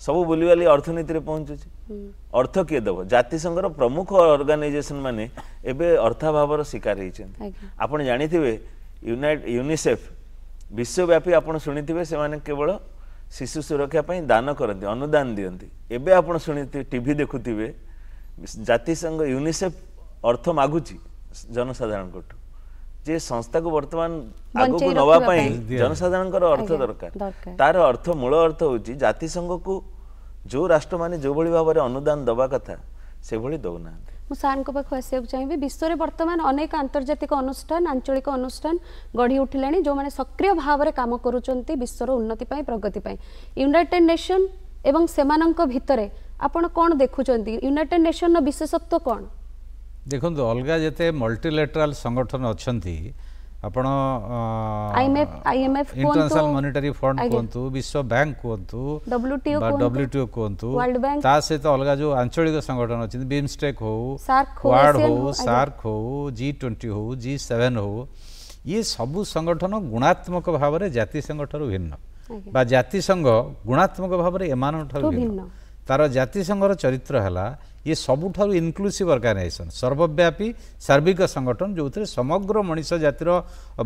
ସବୁ ବୁଲିବାଲି ଅର୍ଥନୀତିରେ ପହଞ୍ଚୁଛି ଅର୍ଥ କିଏ ଦେବ ଜାତିସଂଘର ପ୍ରମୁଖ ଅର୍ଗାନାଇଜେସନ୍ ମାନେ ଏବେ ଅର୍ଥାଭାବର ଶିକାର ହେଇଛନ୍ତି ଆପଣ ଜାଣିଥିବେ ୟୁନାଇଟ ୟୁନିସେଫ୍ ବିଶ୍ୱବ୍ୟାପୀ ଆପଣ ଶୁଣିଥିବେ ସେମାନେ କେବଳ ଶିଶୁ ସୁରକ୍ଷା ପାଇଁ ଦାନ କରନ୍ତି ଅନୁଦାନ ଦିଅନ୍ତି ଏବେ ଆପଣ ଶୁଣିଥିବେ ଟିଭି ଦେଖୁଥିବେ ଜାତିସଂଘ ୟୁନିସେଫ୍ ଅର୍ଥ ମାଗୁଛି ଜନସାଧାରଣଙ୍କଠୁ ଯେ ସଂସ୍ଥାକୁ ବର୍ତ୍ତମାନ ଆଗକୁ ନେବା ପାଇଁ ଜନସାଧାରଣଙ୍କର ଅର୍ଥ ଦରକାର ତାର ଅର୍ଥ ମୂଳ ଅର୍ଥ ହେଉଛି ଜାତିସଂଘକୁ ଯେଉଁ ରାଷ୍ଟ୍ରମାନେ ଯେଉଁଭଳି ଭାବରେ ଅନୁଦାନ ଦେବା କଥା ସେଭଳି ଦେଉନାହାନ୍ତି ମୁଁ ସାର୍ଙ୍କ ପାଖକୁ ଆସିବାକୁ ଚାହିଁବି ବିଶ୍ୱରେ ବର୍ତ୍ତମାନ ଅନେକ ଆନ୍ତର୍ଜାତିକ ଅନୁଷ୍ଠାନ ଆଞ୍ଚଳିକ ଅନୁଷ୍ଠାନ ଗଢ଼ି ଉଠିଲାଣି ଯେଉଁମାନେ ସକ୍ରିୟ ଭାବରେ କାମ କରୁଛନ୍ତି ବିଶ୍ୱର ଉନ୍ନତି ପାଇଁ ପ୍ରଗତି ପାଇଁ ୟୁନାଇଟେଡ୍ ନେସନ୍ ଏବଂ ସେମାନଙ୍କ ଭିତରେ ଆପଣ କ'ଣ ଦେଖୁଛନ୍ତି ୟୁନାଇଟେଡ୍ ନେସନ୍ର ବିଶେଷତ୍ୱ କ'ଣ ଦେଖନ୍ତୁ ଅଲଗା ଯେତେ ମଲ୍ଟିଲେଟ୍ରାଲ ସଂଗଠନ ଅଛନ୍ତି ଆପଣ ଇଣ୍ଟରନ୍ୟାସନାଲ ମନିଟାରୀ ଫଣ୍ଡ କୁହନ୍ତୁ ବିଶ୍ୱ ବ୍ୟାଙ୍କ କୁହନ୍ତୁ ଡବ୍ଲ୍ୟୁଟିଓ କୁହନ୍ତୁ ତା ସହିତ ଅଲଗା ଯେଉଁ ଆଞ୍ଚଳିକ ସଂଗଠନ ଅଛନ୍ତି ବିମ୍ଷ୍ଟେକ୍ ହଉ କ୍ୱାର୍ଡ ହଉ ସାର୍କ ହଉ ଜି ଟ୍ୱେଣ୍ଟି ହଉ ଜି ସେଭେନ୍ ହଉ ଇଏ ସବୁ ସଂଗଠନ ଗୁଣାତ୍ମକ ଭାବରେ ଜାତିସଂଘ ଠାରୁ ଭିନ୍ନ ବା ଜାତିସଂଘ ଗୁଣାତ୍ମକ ଭାବରେ ଏମାନଙ୍କ ଠାରୁ ଭିନ୍ନ ତାର ଜାତିସଂଘର ଚରିତ୍ର ହେଲା ଇଏ ସବୁଠାରୁ ଇନକ୍ଲୁସିଭ୍ ଅର୍ଗାନାଇଜେସନ୍ ସର୍ବବ୍ୟାପୀ ସାର୍ବିକ ସଂଗଠନ ଯେଉଁଥିରେ ସମଗ୍ର ମଣିଷ ଜାତିର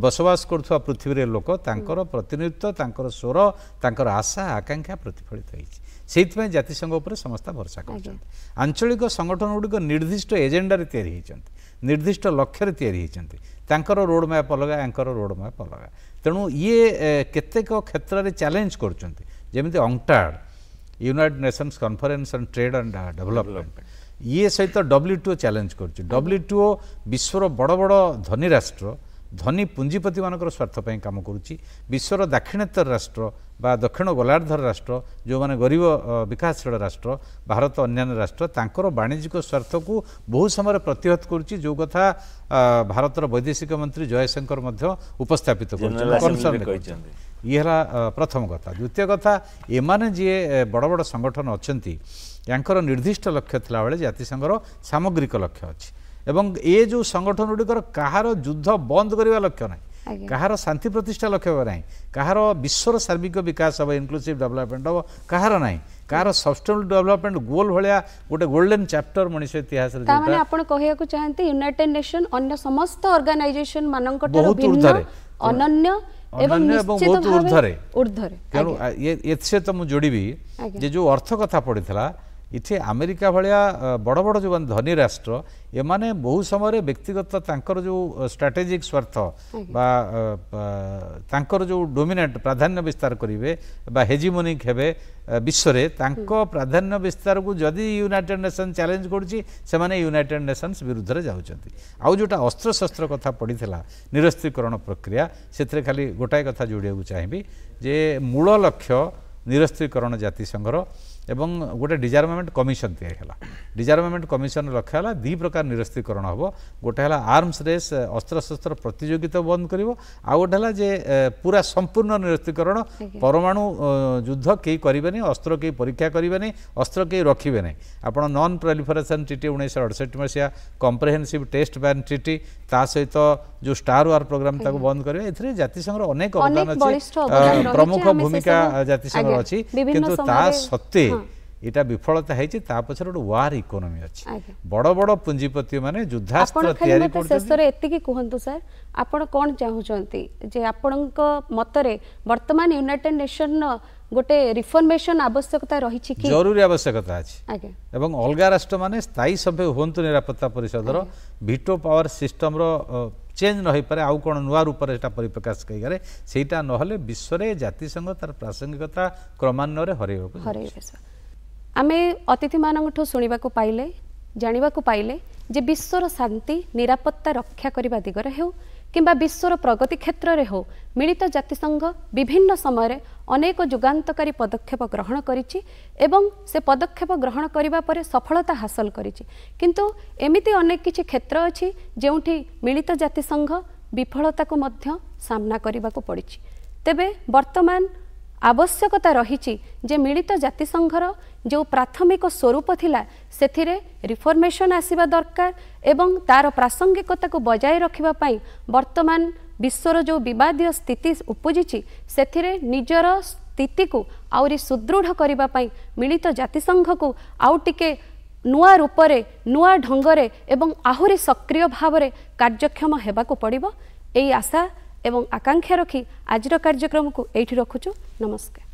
ବସବାସ କରୁଥିବା ପୃଥିବୀରେ ଲୋକ ତାଙ୍କର ପ୍ରତିନିଧିତ୍ୱ ତାଙ୍କର ସ୍ୱର ତାଙ୍କର ଆଶା ଆକାଂକ୍ଷା ପ୍ରତିଫଳିତ ହୋଇଛି ସେଇଥିପାଇଁ ଜାତିସଂଘ ଉପରେ ସମସ୍ତେ ଭରସା କରୁଛନ୍ତି ଆଞ୍ଚଳିକ ସଂଗଠନ ଗୁଡ଼ିକ ନିର୍ଦ୍ଦିଷ୍ଟ ଏଜେଣ୍ଡାରେ ତିଆରି ହୋଇଛନ୍ତି ନିର୍ଦ୍ଦିଷ୍ଟ ଲକ୍ଷ୍ୟରେ ତିଆରି ହୋଇଛନ୍ତି ତାଙ୍କର ରୋଡ଼ ମ୍ୟାପ୍ ଅଲଗା ୟାଙ୍କର ରୋଡ଼ ମ୍ୟାପ୍ ଅଲଗା ତେଣୁ ଇଏ କେତେକ କ୍ଷେତ୍ରରେ ଚ୍ୟାଲେଞ୍ଜ କରୁଛନ୍ତି ଯେମିତି ଅଙ୍କଟାର୍ଡ଼ United Nations conference on trade and development ଇଏ ସହିତ ଡବ୍ଲ୍ୟୁ ଟିଓ ଚ୍ୟାଲେଞ୍ଜ କରୁଛି ଡବ୍ଲ୍ୟୁ ଟିଓ ବିଶ୍ୱର ବଡ଼ ବଡ଼ ଧନୀ ରାଷ୍ଟ୍ର ଧନୀ ପୁଞ୍ଜିପତିମାନଙ୍କର ସ୍ୱାର୍ଥ ପାଇଁ କାମ କରୁଛି ବିଶ୍ୱର ଦାକ୍ଷିଣାତ୍ୟ ରାଷ୍ଟ୍ର ବା ଦକ୍ଷିଣ ଗୋଲାର୍ଦ୍ଧର ରାଷ୍ଟ୍ର ଯେଉଁମାନେ ଗରିବ ବିକାଶଶୀଳ ରାଷ୍ଟ୍ର ଭାରତ ଅନ୍ୟାନ୍ୟ ରାଷ୍ଟ୍ର ତାଙ୍କର ବାଣିଜ୍ୟିକ ସ୍ୱାର୍ଥକୁ ବହୁ ସମୟରେ ପ୍ରତିହତ କରୁଛି ଯେଉଁ କଥା ଭାରତର ବୈଦେଶିକ ମନ୍ତ୍ରୀ ଜୟଶଙ୍କର ମଧ୍ୟ ଉପସ୍ଥାପିତ କରୁଛନ୍ତି ଇଏ ହେଲା ପ୍ରଥମ କଥା ଦ୍ୱିତୀୟ କଥା ଏମାନେ ଯିଏ ବଡ଼ ବଡ଼ ସଂଗଠନ ଅଛନ୍ତି ୟାଙ୍କର ନିର୍ଦ୍ଦିଷ୍ଟ ଲକ୍ଷ୍ୟ ଥିଲାବେଳେ ଜାତିସଂଘର ସାମଗ୍ରିକ ଲକ୍ଷ୍ୟ ଅଛି ଏବଂ ଏ ଯେଉଁ ସଂଗଠନ ଗୁଡ଼ିକର କାହାର ଯୁଦ୍ଧ ବନ୍ଦ କରିବା ଲକ୍ଷ୍ୟ ନାହିଁ କାହାର ଶାନ୍ତି ପ୍ରତିଷ୍ଠା ଲକ୍ଷ୍ୟ ହେବ ନାହିଁ କାହାର ବିଶ୍ୱର ସାର୍ବିକ ବିକାଶ ହେବ ଇନକ୍ଲୁସିଭ୍ ଡେଭଲପମେଣ୍ଟ ହେବ କାହାର ନାହିଁ କାହାର ସଷ୍ଟେନେବଲ୍ ଡେଭଲପମେଣ୍ଟ ଗୋଲ୍ ଭଳିଆ ଗୋଟେ ଗୋଲ୍ଡେନ୍ ଚାପ୍ଟର ମଣିଷ ଇତିହାସରେ ତାମାନେ ଆପଣ କହିବାକୁ ଚାହାନ୍ତି ୟୁନାଇଟେଡ୍ ନେସନ୍ ଅନ୍ୟ ସମସ୍ତ ଅର୍ଗାନାଇଜେସନ୍ ମାନଙ୍କଠାରୁ ଭିନ୍ନ ଅନନ୍ୟ ଅନ୍ୟ ଏବଂ ଉର୍ଦ୍ଧରେ ତେଣୁ ଏଥିରେ ମୁଁ ଯୋଡ଼ିବି ଯେ ଯେଉଁ ଅର୍ଥ କଥା ପଡ଼ିଥିଲା एमेरिका भिया बडबड धनी राष्ट्र यु समयर व्यक्तिगत जो स्ट्राटेजिक स्वार्थ जो डोमिनेट प्राधान्य विस्तार गरे हेजिमोनिक विश्व प्राधान्य विस्तार विस्तारको जिय युनइटेड नेेसन्स च्यालेन्ज गरुँछ युनैटेड नेसन्स विरुद्धले जान्छ आउँदा अस्त्रशस्त्र कथा पढिरा निरस्त्रीकरण प्रक्रिया खाली गोटा कथा जोडिएको जे मूल लक्ष्य निरस्त्रीकरण जातिसङ्घर এবং গোটে ডিজারমামেন্ট কমিশন ତିଆରି ହେଲା ଡିଜାରମାମେଣ୍ଟ କମିଶନ ଲକ୍ଷ୍ୟ ହେଲା ଦୁଇ ପ୍ରକାର ନିରସ୍ତ୍ରୀକରଣ ହେବ ଗୋଟେ ହେଲା ଆର୍ମସ ରେସ୍ ଅସ୍ତ୍ରଶସ୍ତ୍ର ପ୍ରତିଯୋଗିତା ବନ୍ଦ କରିବ ଆଉ ଗୋଟେ ହେଲା ଯେ ପୁରା ସମ୍ପୂର୍ଣ୍ଣ ନିରସ୍ତ୍ରୀକରଣ ପରମାଣୁ ଯୁଦ୍ଧ କେହି କରିବେନି ଅସ୍ତ୍ର କେହି ପରୀକ୍ଷା କରିବେନି ଅସ୍ତ୍ର କେହି ରଖିବେ ନାହିଁ ଆପଣ ନନ୍ ପ୍ରଲିଫରେସନ୍ ଟ୍ରିଟି ଉଣେଇଶହ ଅଡ଼ଷଠି ମସିହା କମ୍ପ୍ରେହେନ୍ସିଭ୍ ଟେଷ୍ଟ ବ୍ୟାନ୍ ଟ୍ରିଟି ତା ସହିତ ଯେଉଁ ଷ୍ଟାର ୱାର୍ ପ୍ରୋଗ୍ରାମ ତାକୁ ବନ୍ଦ କରିବେ ଏଥିରେ ଜାତିସଂଘର ଅନେକ ଅବଦାନ ଅଛି ପ୍ରମୁଖ ଭୂମିକା ଜାତିସଂଘର ଅଛି କିନ୍ତୁ ତା ସତ୍ତ୍ୱେ এটা বিফলতা হয়েছে তা পছরে গোটে ওয়ার ইকোনমি আছে বড় বড় পুঁজিপতি মানে যুদ্ধাস্ত্র তৈরি করতে শেষরে এতিকি কুহন্তু স্যার আপন কোন চাহুচন্তি যে আপনক মতরে বর্তমান ইউনাইটেড নেশন গোটে রিফর্মেশন আবশ্যকতা রয়েছে কি জরুরি আবশ্যকতা আছে এবং অলগা রাষ্ট্র মানে স্থায়ী সভ্য হুঁতু নিরাপত্তা পরিষদর ভিটো পাওয়ার র চেঞ্জ নহইপারে আউ কোন নূয়া রূপরে এটা পরিপ্রকাশ করে সেইটা নহলে বিশ্বরে জাতিসংঘ তার প্রাসঙ্গিকতা ক্রমান্বয়ে হরাইবাকু হরাইবে ଆମେ ଅତିଥିମାନଙ୍କଠୁ ଶୁଣିବାକୁ ପାଇଲେ ଜାଣିବାକୁ ପାଇଲେ ଯେ ବିଶ୍ୱର ଶାନ୍ତି ନିରାପତ୍ତା ରକ୍ଷା କରିବା ଦିଗରେ ହେଉ କିମ୍ବା ବିଶ୍ୱର ପ୍ରଗତି କ୍ଷେତ୍ରରେ ହେଉ ମିଳିତ ଜାତିସଂଘ ବିଭିନ୍ନ ସମୟରେ ଅନେକ ଯୁଗାନ୍ତକାରୀ ପଦକ୍ଷେପ ଗ୍ରହଣ କରିଛି ଏବଂ ସେ ପଦକ୍ଷେପ ଗ୍ରହଣ କରିବା ପରେ ସଫଳତା ହାସଲ କରିଛି କିନ୍ତୁ ଏମିତି ଅନେକ କିଛି କ୍ଷେତ୍ର ଅଛି ଯେଉଁଠି ମିଳିତ ଜାତିସଂଘ ବିଫଳତାକୁ ମଧ୍ୟ ସାମ୍ନା କରିବାକୁ ପଡ଼ିଛି ତେବେ ବର୍ତ୍ତମାନ ଆବଶ୍ୟକତା ରହିଛି ଯେ ମିଳିତ ଜାତିସଂଘର ଯେଉଁ ପ୍ରାଥମିକ ସ୍ୱରୂପ ଥିଲା ସେଥିରେ ରିଫର୍ମେସନ୍ ଆସିବା ଦରକାର ଏବଂ ତା'ର ପ୍ରାସଙ୍ଗିକତାକୁ ବଜାୟ ରଖିବା ପାଇଁ ବର୍ତ୍ତମାନ ବିଶ୍ୱର ଯେଉଁ ବିବାଦୀୟ ସ୍ଥିତି ଉପୁଜିଛି ସେଥିରେ ନିଜର ସ୍ଥିତିକୁ ଆହୁରି ସୁଦୃଢ଼ କରିବା ପାଇଁ ମିଳିତ ଜାତିସଂଘକୁ ଆଉ ଟିକେ ନୂଆ ରୂପରେ ନୂଆ ଢଙ୍ଗରେ ଏବଂ ଆହୁରି ସକ୍ରିୟ ଭାବରେ କାର୍ଯ୍ୟକ୍ଷମ ହେବାକୁ ପଡ଼ିବ ଏହି ଆଶା ଏବଂ ଆକାଂକ୍ଷା ରଖି ଆଜିର କାର୍ଯ୍ୟକ୍ରମକୁ ଏଇଠି ରଖୁଛୁ ନମସ୍କାର